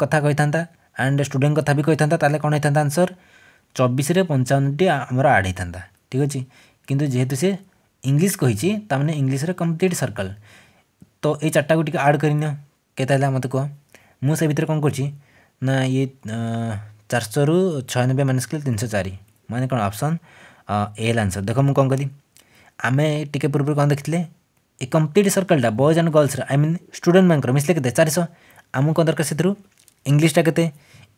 Speaker 1: କଥା କହିଥାନ୍ତା ଆଣ୍ଡ ଷ୍ଟୁଡେଣ୍ଟ କଥା ବି କହିଥାନ୍ତା ତାହେଲେ କ'ଣ ହେଇଥାନ୍ତା ଆନ୍ସର୍ ଚବିଶରେ ପଞ୍ଚାବନଟି ଆମର ଆଡ଼୍ ହେଇଥାନ୍ତା ଠିକ୍ ଅଛି কিন্তু যেহেতু সে ইংলিশ কইছি তার মানে ইংলিশর কমপ্লিট সর্কল তো এই চারটাকে টিকে আড করে নিও কেতে হলে মতো কুহ মু সে ভিতরে কম করছি না ইয়ে চারশরু ছয়ানব্বই মাইনস কলে তিনশো চারি মানে কোণ অপসন এ হল আনসর দেখ মু কম কলি আমি টিকে পূর্ব কম দেখিলে এই কমপ্লিট সর্কলটা বয়েজ আন্ড গর্লসর আই মিন স্টুডেন্ট মানকর মিশলে কেতে চারিশহ আমি কম দরকার সেথু ইংলিশটা কেতে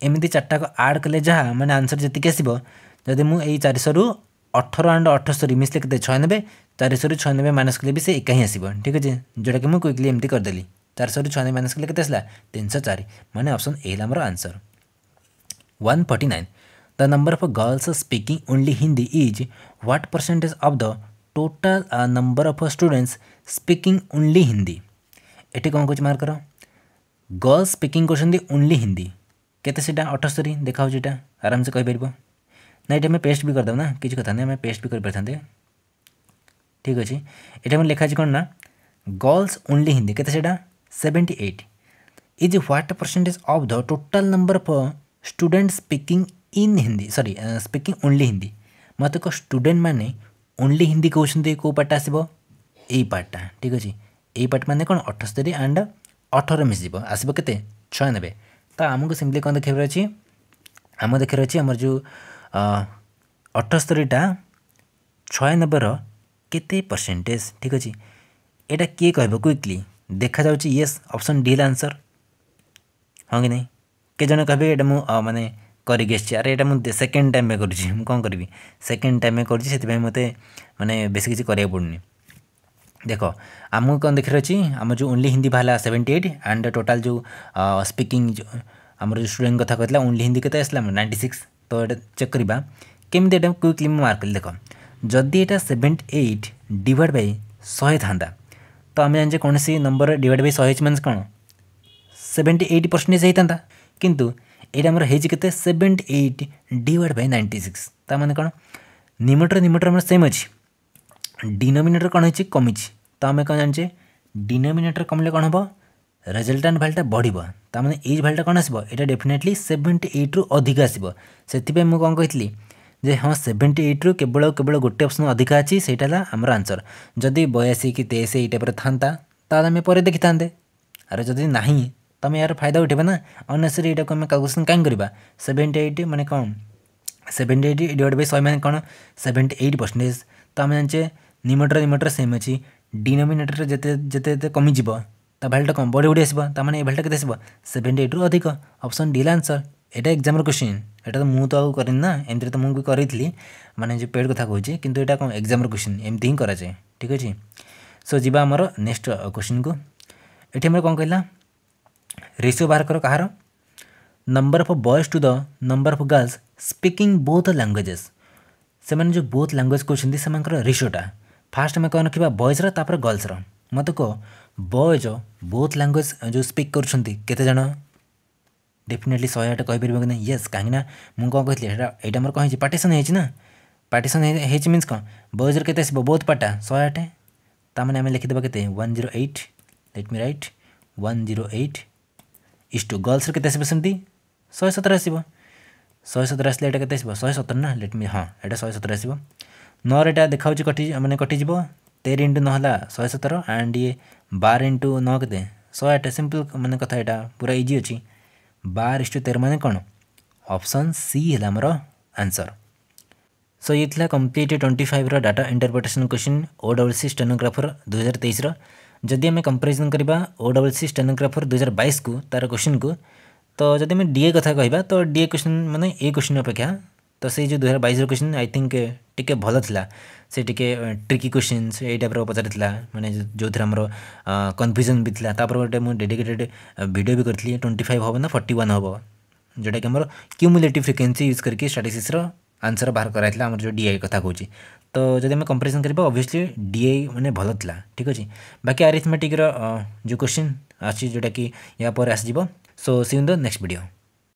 Speaker 1: এমিতি চারটাকে আড কলে যা মানে আনসর যেতিকি আসব যদি মু এই চারিশহরু ଅଠର ଆଣ୍ଡ ଅଠସ୍ତରୀ ମିଶିଲେ କେତେ ଛୟାନବେ ଚାରିଶହରୁ ଛୟାନବେ ମାଇନସ୍ କଲେ ବି ସେ ଏକା ହିଁ ଆସିବ ଠିକ୍ ଅଛି ଯେଉଁଟାକି ମୁଁ କ୍ୱିକ୍ଲି ଏମିତି କରିଦେଲି ଚାରିଶହରୁ ଛୟାନବେ ମାଇନସ୍ କଲେ କେତେ ଆସିଲା ତିନିଶହ ଚାରି ମାନେ ଅପସନ୍ ଏ ହେଲା ଆମର answer one forty nine the number of girls speaking only Hindi is what percentage of the total number of students speaking only Hindi ଏଠି କ'ଣ କହୁଛି ମାର୍କର ଗର୍ଲସ୍ ସ୍ପିକିଂ କରୁଛନ୍ତି ଓନ୍ଲି ହିନ୍ଦୀ କେତେ ସେଇଟା ଅଠସ୍ତରୀ ଦେଖାହେଉଛି ଏଇଟା ଆରାମସେ କହିପାରିବ না এটা पेस्ट भी বি করেদেব না কিছু কথা না আমি পেস্ট বি করেপারে ঠিক আছে এটা আমার লেখা আছে गर्ल्स ओनली हिंदी के seventy eight is what percentage of the total number of student speaking in Hindi sorry speaking only Hindi मत कह स्टूडेंट मैंने ओनली हिंदी कहते कौ पार्ट आसो यही पार्टा ठीक अच्छे ये पार्ट मैंने कौन अठस्तरी एंड अठर मिस आसो के तो आमको सिम्पली कौन देखार अच्छे आम देखे अच्छे जो ଅଠସ୍ତରୀଟା ଛୟାନବେର କେତେ ପରସେଣ୍ଟେଜ୍ ଠିକ୍ ଅଛି ଏଇଟା କିଏ କହିବ କ୍ୱିକ୍ଲି ଦେଖାଯାଉଛି ୟେସ୍ ଅପସନ୍ ଡି ହେଲା ଆନ୍ସର୍ ହଁ କି ନାହିଁ କେଜଣେ କହିବେ ଏଇଟା ମୁଁ ମାନେ କରିକି ଆସିଛି ଆରେ ଏଇଟା ମୁଁ ସେକେଣ୍ଡ ଟାଇମ୍ରେ କରୁଛି ମୁଁ କ'ଣ କରିବି ସେକେଣ୍ଡ ଟାଇମ୍ରେ କରୁଛି ସେଥିପାଇଁ ମୋତେ ମାନେ ବେଶୀ କିଛି କରିବାକୁ ପଡ଼ୁନି ଦେଖ ଆମକୁ କ'ଣ ଦେଖିବାର ଅଛି ଆମର ଯେଉଁ ଓନ୍ଲି ହିନ୍ଦୀ ବାହାରିଲା ସେଭେଣ୍ଟି ଏଇଟ୍ ଆଣ୍ଡ ଟୋଟାଲ୍ ଯେଉଁ ସ୍ପିକିଂ ଆମର ଯେଉଁ ଷ୍ଟୁଡେଣ୍ଟ କଥା କହିଥିଲା ଓନ୍ଲି ହିନ୍ଦୀ କେତେ ଆସିଲା ଆମର ନାଇଣ୍ଟି ସିକ୍ସ ତ ଏଇଟା ଚେକ୍ କରିବା କେମିତି ଏଇଟା କ୍ୱିକଲି ମୁଁ ମାର୍କ କଲି ଦେଖ ଯଦି ଏଇଟା ସେଭେଣ୍ଟି ଏଇଟ୍ ଡିଭାଇଡ଼ ବାଇ ଶହେ ଥାନ୍ତା ତ ଆମେ ଜାଣିଛେ କୌଣସି ନମ୍ବର ଡିଭାଇଡ଼ ବାଇ ଶହେ ହେଇଛି ମାନେ କ'ଣ ସେଭେଣ୍ଟି ଏଇଟ୍ ପରସେଣ୍ଟେଜ୍ ହେଇଥାନ୍ତା କିନ୍ତୁ ଏଇଟା ଆମର ହେଇଛି କେତେ seventy eight divide by ninety six ତା ମାନେ କ'ଣ ନିମୋଟର ନିମୋଟର ଆମର ସେମ୍ ଅଛି ডিনোমিনেটর କ'ଣ ହେଇଛି କମିଛି ତ ଆମେ କ'ଣ ଜାଣିଛେ ডিনোমিনেটর କମିଲେ କ'ଣ ହେବ ରେଜଲ୍ଟାଣ୍ଟ ଭାଲ୍ୟୁଟା ବଢ଼ିବ ତା'ମାନେ ଏଜ୍ ଭାଲ୍ୟୁଟା କ'ଣ ଆସିବ ଏଇଟା ଡେଫିନେଟଲି ସେଭେଣ୍ଟି ଏଇଟ୍ରୁ ଅଧିକ ଆସିବ ସେଥିପାଇଁ ମୁଁ କ'ଣ କହିଥିଲି ଯେ ହଁ ସେଭେଣ୍ଟି ଏଇଟ୍ରୁ କେବଳ କେବଳ ଗୋଟେ ଅପସନ୍ ଅଧିକା ଅଛି ସେଇଟା ହେଲା ଆମର ଆନ୍ସର୍ ଯଦି ବୟାଅଶୀ କି ତେଇଶ ଏଇ ଟାଇପ୍ର ଥାନ୍ତା ତାହେଲେ ଆମେ ପରେ ଦେଖିଥାନ୍ତେ ଆରେ ଯଦି ନାହିଁ ତୁମେ ଏହାର ଫାଇଦା ଉଠାଇବ ନା ଅନ୍ୟସରି ଏଇଟାକୁ ଆମେ କାଲକୁଲେସନ୍ କାହିଁ କରିବା ସେଭେଣ୍ଟି ଏଇଟ୍ ମାନେ କ'ଣ ସେଭେଣ୍ଟି ଏଇଟ୍ ଡିଭାଇଡ଼ ବାଇ ଶହେ ମାନେ କ'ଣ ସେଭେଣ୍ଟି ଏଇଟ୍ ପରସେଣ୍ଟେଜ୍ ତ ଆମେ ଜାଣିଛେ ନିମୋଟର ନିମୋଟର ସେମ୍ ଅଛି ଡିନୋମିନେଟର ଯେତେ ଯେତେ ଯେତେ କମିଯିବ ତା ଭ୍ୟାଲ୍ୟୁଟା କ'ଣ ବଢ଼ି ବଢ଼ି ଆସିବ ତା ମାନେ ଏ ଭ୍ୟାଲ୍ୟୁଟା କେତେ ଆସିବ ସେଭେଣ୍ଟି ଏଇଟ୍ରୁ ଅଧିକ ଅପସନ୍ ଡିଲ୍ ଆନ୍ସର୍ ଏଇଟା ଏକ୍ଜାମ୍ର କ୍ୱେଶ୍ଚିନ୍ ଏଇଟା ତ ମୁଁ ତ ଆଉ କରିନି ନା ଏମିତିରେ ତ ମୁଁ ବି କରିଥିଲି ମାନେ ଯେଉଁ ପେଡ଼୍ କଥା କହୁଛି କିନ୍ତୁ ଏଇଟା କ'ଣ ଏକ୍ଜାମ୍ର କ୍ୱେଶ୍ଚିନ୍ ଏମିତି ହିଁ କରାଯାଏ ଠିକ୍ ଅଛି ସୋ ଯିବା ଆମର ନେକ୍ସଟ କ୍ୱେଶ୍ଚିନ୍କୁ ଏଠି ଆମର କ'ଣ କହିଲା ରେସିଓ ବାହାର କର କାହାର number of boys to the number of girls speaking both languages ସେମାନେ ଯେଉଁ ବୋଥ୍ ଲାଙ୍ଗୁଏଜ୍ କହୁଛନ୍ତି ସେମାନଙ୍କର ରେସିଓଟା ଫାଷ୍ଟ ଆମେ କ'ଣ ରଖିବା ବଏଜ୍ର ତାପରେ ଗର୍ଲସ୍ର ମୋତେ କୁହ ବଏଜ୍ ବୋଥ୍ ଲାଙ୍ଗୁଏଜ୍ ଯେଉଁ ସ୍ପିକ୍ କରୁଛନ୍ତି କେତେ ଜଣ ଡେଫିନେଟଲି ଶହେ ଆଠ କହିପାରିବ କି ନାହିଁ ୟେସ୍ କାହିଁକିନା ମୁଁ କ'ଣ କହିଥିଲି ଏଇଟା ଏଇଟା ମୋର କ'ଣ ହେଇଛି ପାର୍ଟିସନ୍ ହେଇଛି ନା ପାର୍ଟିସନ୍ ହେଇଛି ମିନ୍ସ କ'ଣ ବଏଜ୍ର କେତେ ଆସିବ ବୋଥ୍ ପାର୍ଟା ଶହେ ଆଠ ତା ମାନେ ଆମେ ଲେଖିଦେବା କେତେ one zero eight let me write one zero eight is to ଗର୍ଲସ୍ର କେତେ ଆସିବ ସେମିତି ଶହେ ସତର ଆସିବ ଶହେ ସତର ଆସିଲେ ଏଇଟା କେତେ ଆସିବ ଶହେ ସତର ନା ଲେଟ୍ ମି ହଁ ଏଇଟା ଶହେ ସତର ଆସିବ ନଅର ଏଇଟା ଦେଖାଉଛି କଟି ମାନେ କଟିଯିବ ତେର ଇଣ୍ଟୁ ନହେଲା ଶହେ ସତର ଆଣ୍ଡ ଇଏ ବାର ଇଣ୍ଟୁ ନଅ କେତେ ଶହେ ଆଠ ସିମ୍ପଲ୍ ମାନେ କଥା ଏଇଟା ପୁରା ଇଜି ଅଛି ବାର ଇଷ୍ଟୁ ତେର ମାନେ କ'ଣ ଅପସନ୍ ସି ହେଲା ଆମର ଆନ୍ସର୍ ସୋ ଇଏ ଥିଲା କମ୍ପ୍ଲିଟ୍ ଟ୍ୱେଣ୍ଟି ଫାଇଭ୍ର data interpretation question O W C stenographer ଦୁଇହଜାର ତେଇଶର ଯଦି ଆମେ କମ୍ପାରିଜନ୍ କରିବା ଓ ଡବ୍ଲୁ ସି ଷ୍ଟେନୋଗ୍ରାଫର୍ ଦୁଇହଜାର ବାଇଶକୁ ତା'ର କ୍ୱେଶ୍ଚିନ୍କୁ ତ ଯଦି ଆମେ ଡିଏ କଥା କହିବା ତ ଡିଏ କ୍ୱେଶ୍ଚିନ୍ ମାନେ ଏ କ୍ୱେଶ୍ଚିନ୍ ଅପେକ୍ଷା ତ ସେଇ ଯେଉଁ ଦୁଇହଜାର ବାଇଶର କ୍ୱେଶ୍ଚିନ୍ ଆଇ ଥିଙ୍କ टी भल था से टी ट्रिकी क्वेश्चन ये टाइप पचार मैंने जो थी आम कन्फ्यूजन भी था गोटे मुझे डेडिकेटेड भिडियो भी करी ट्वेंटी फाइव हम ना फर्टी वन हम जोटा कि आम क्यूमुलेटिव फ्रिक्वेन्सी यूज करके स्टाटिक्स आंसर बाहर कराई आम जो डीआई कथ कौन तो जब आम कंपेरिजन करवा ओब्विस्ली डीआई मैंने भल था ठीक अच्छे बाकी आरिथमेटिक्र जो क्वेश्चन जोटा कि यहाँ पर आसो so see in the next video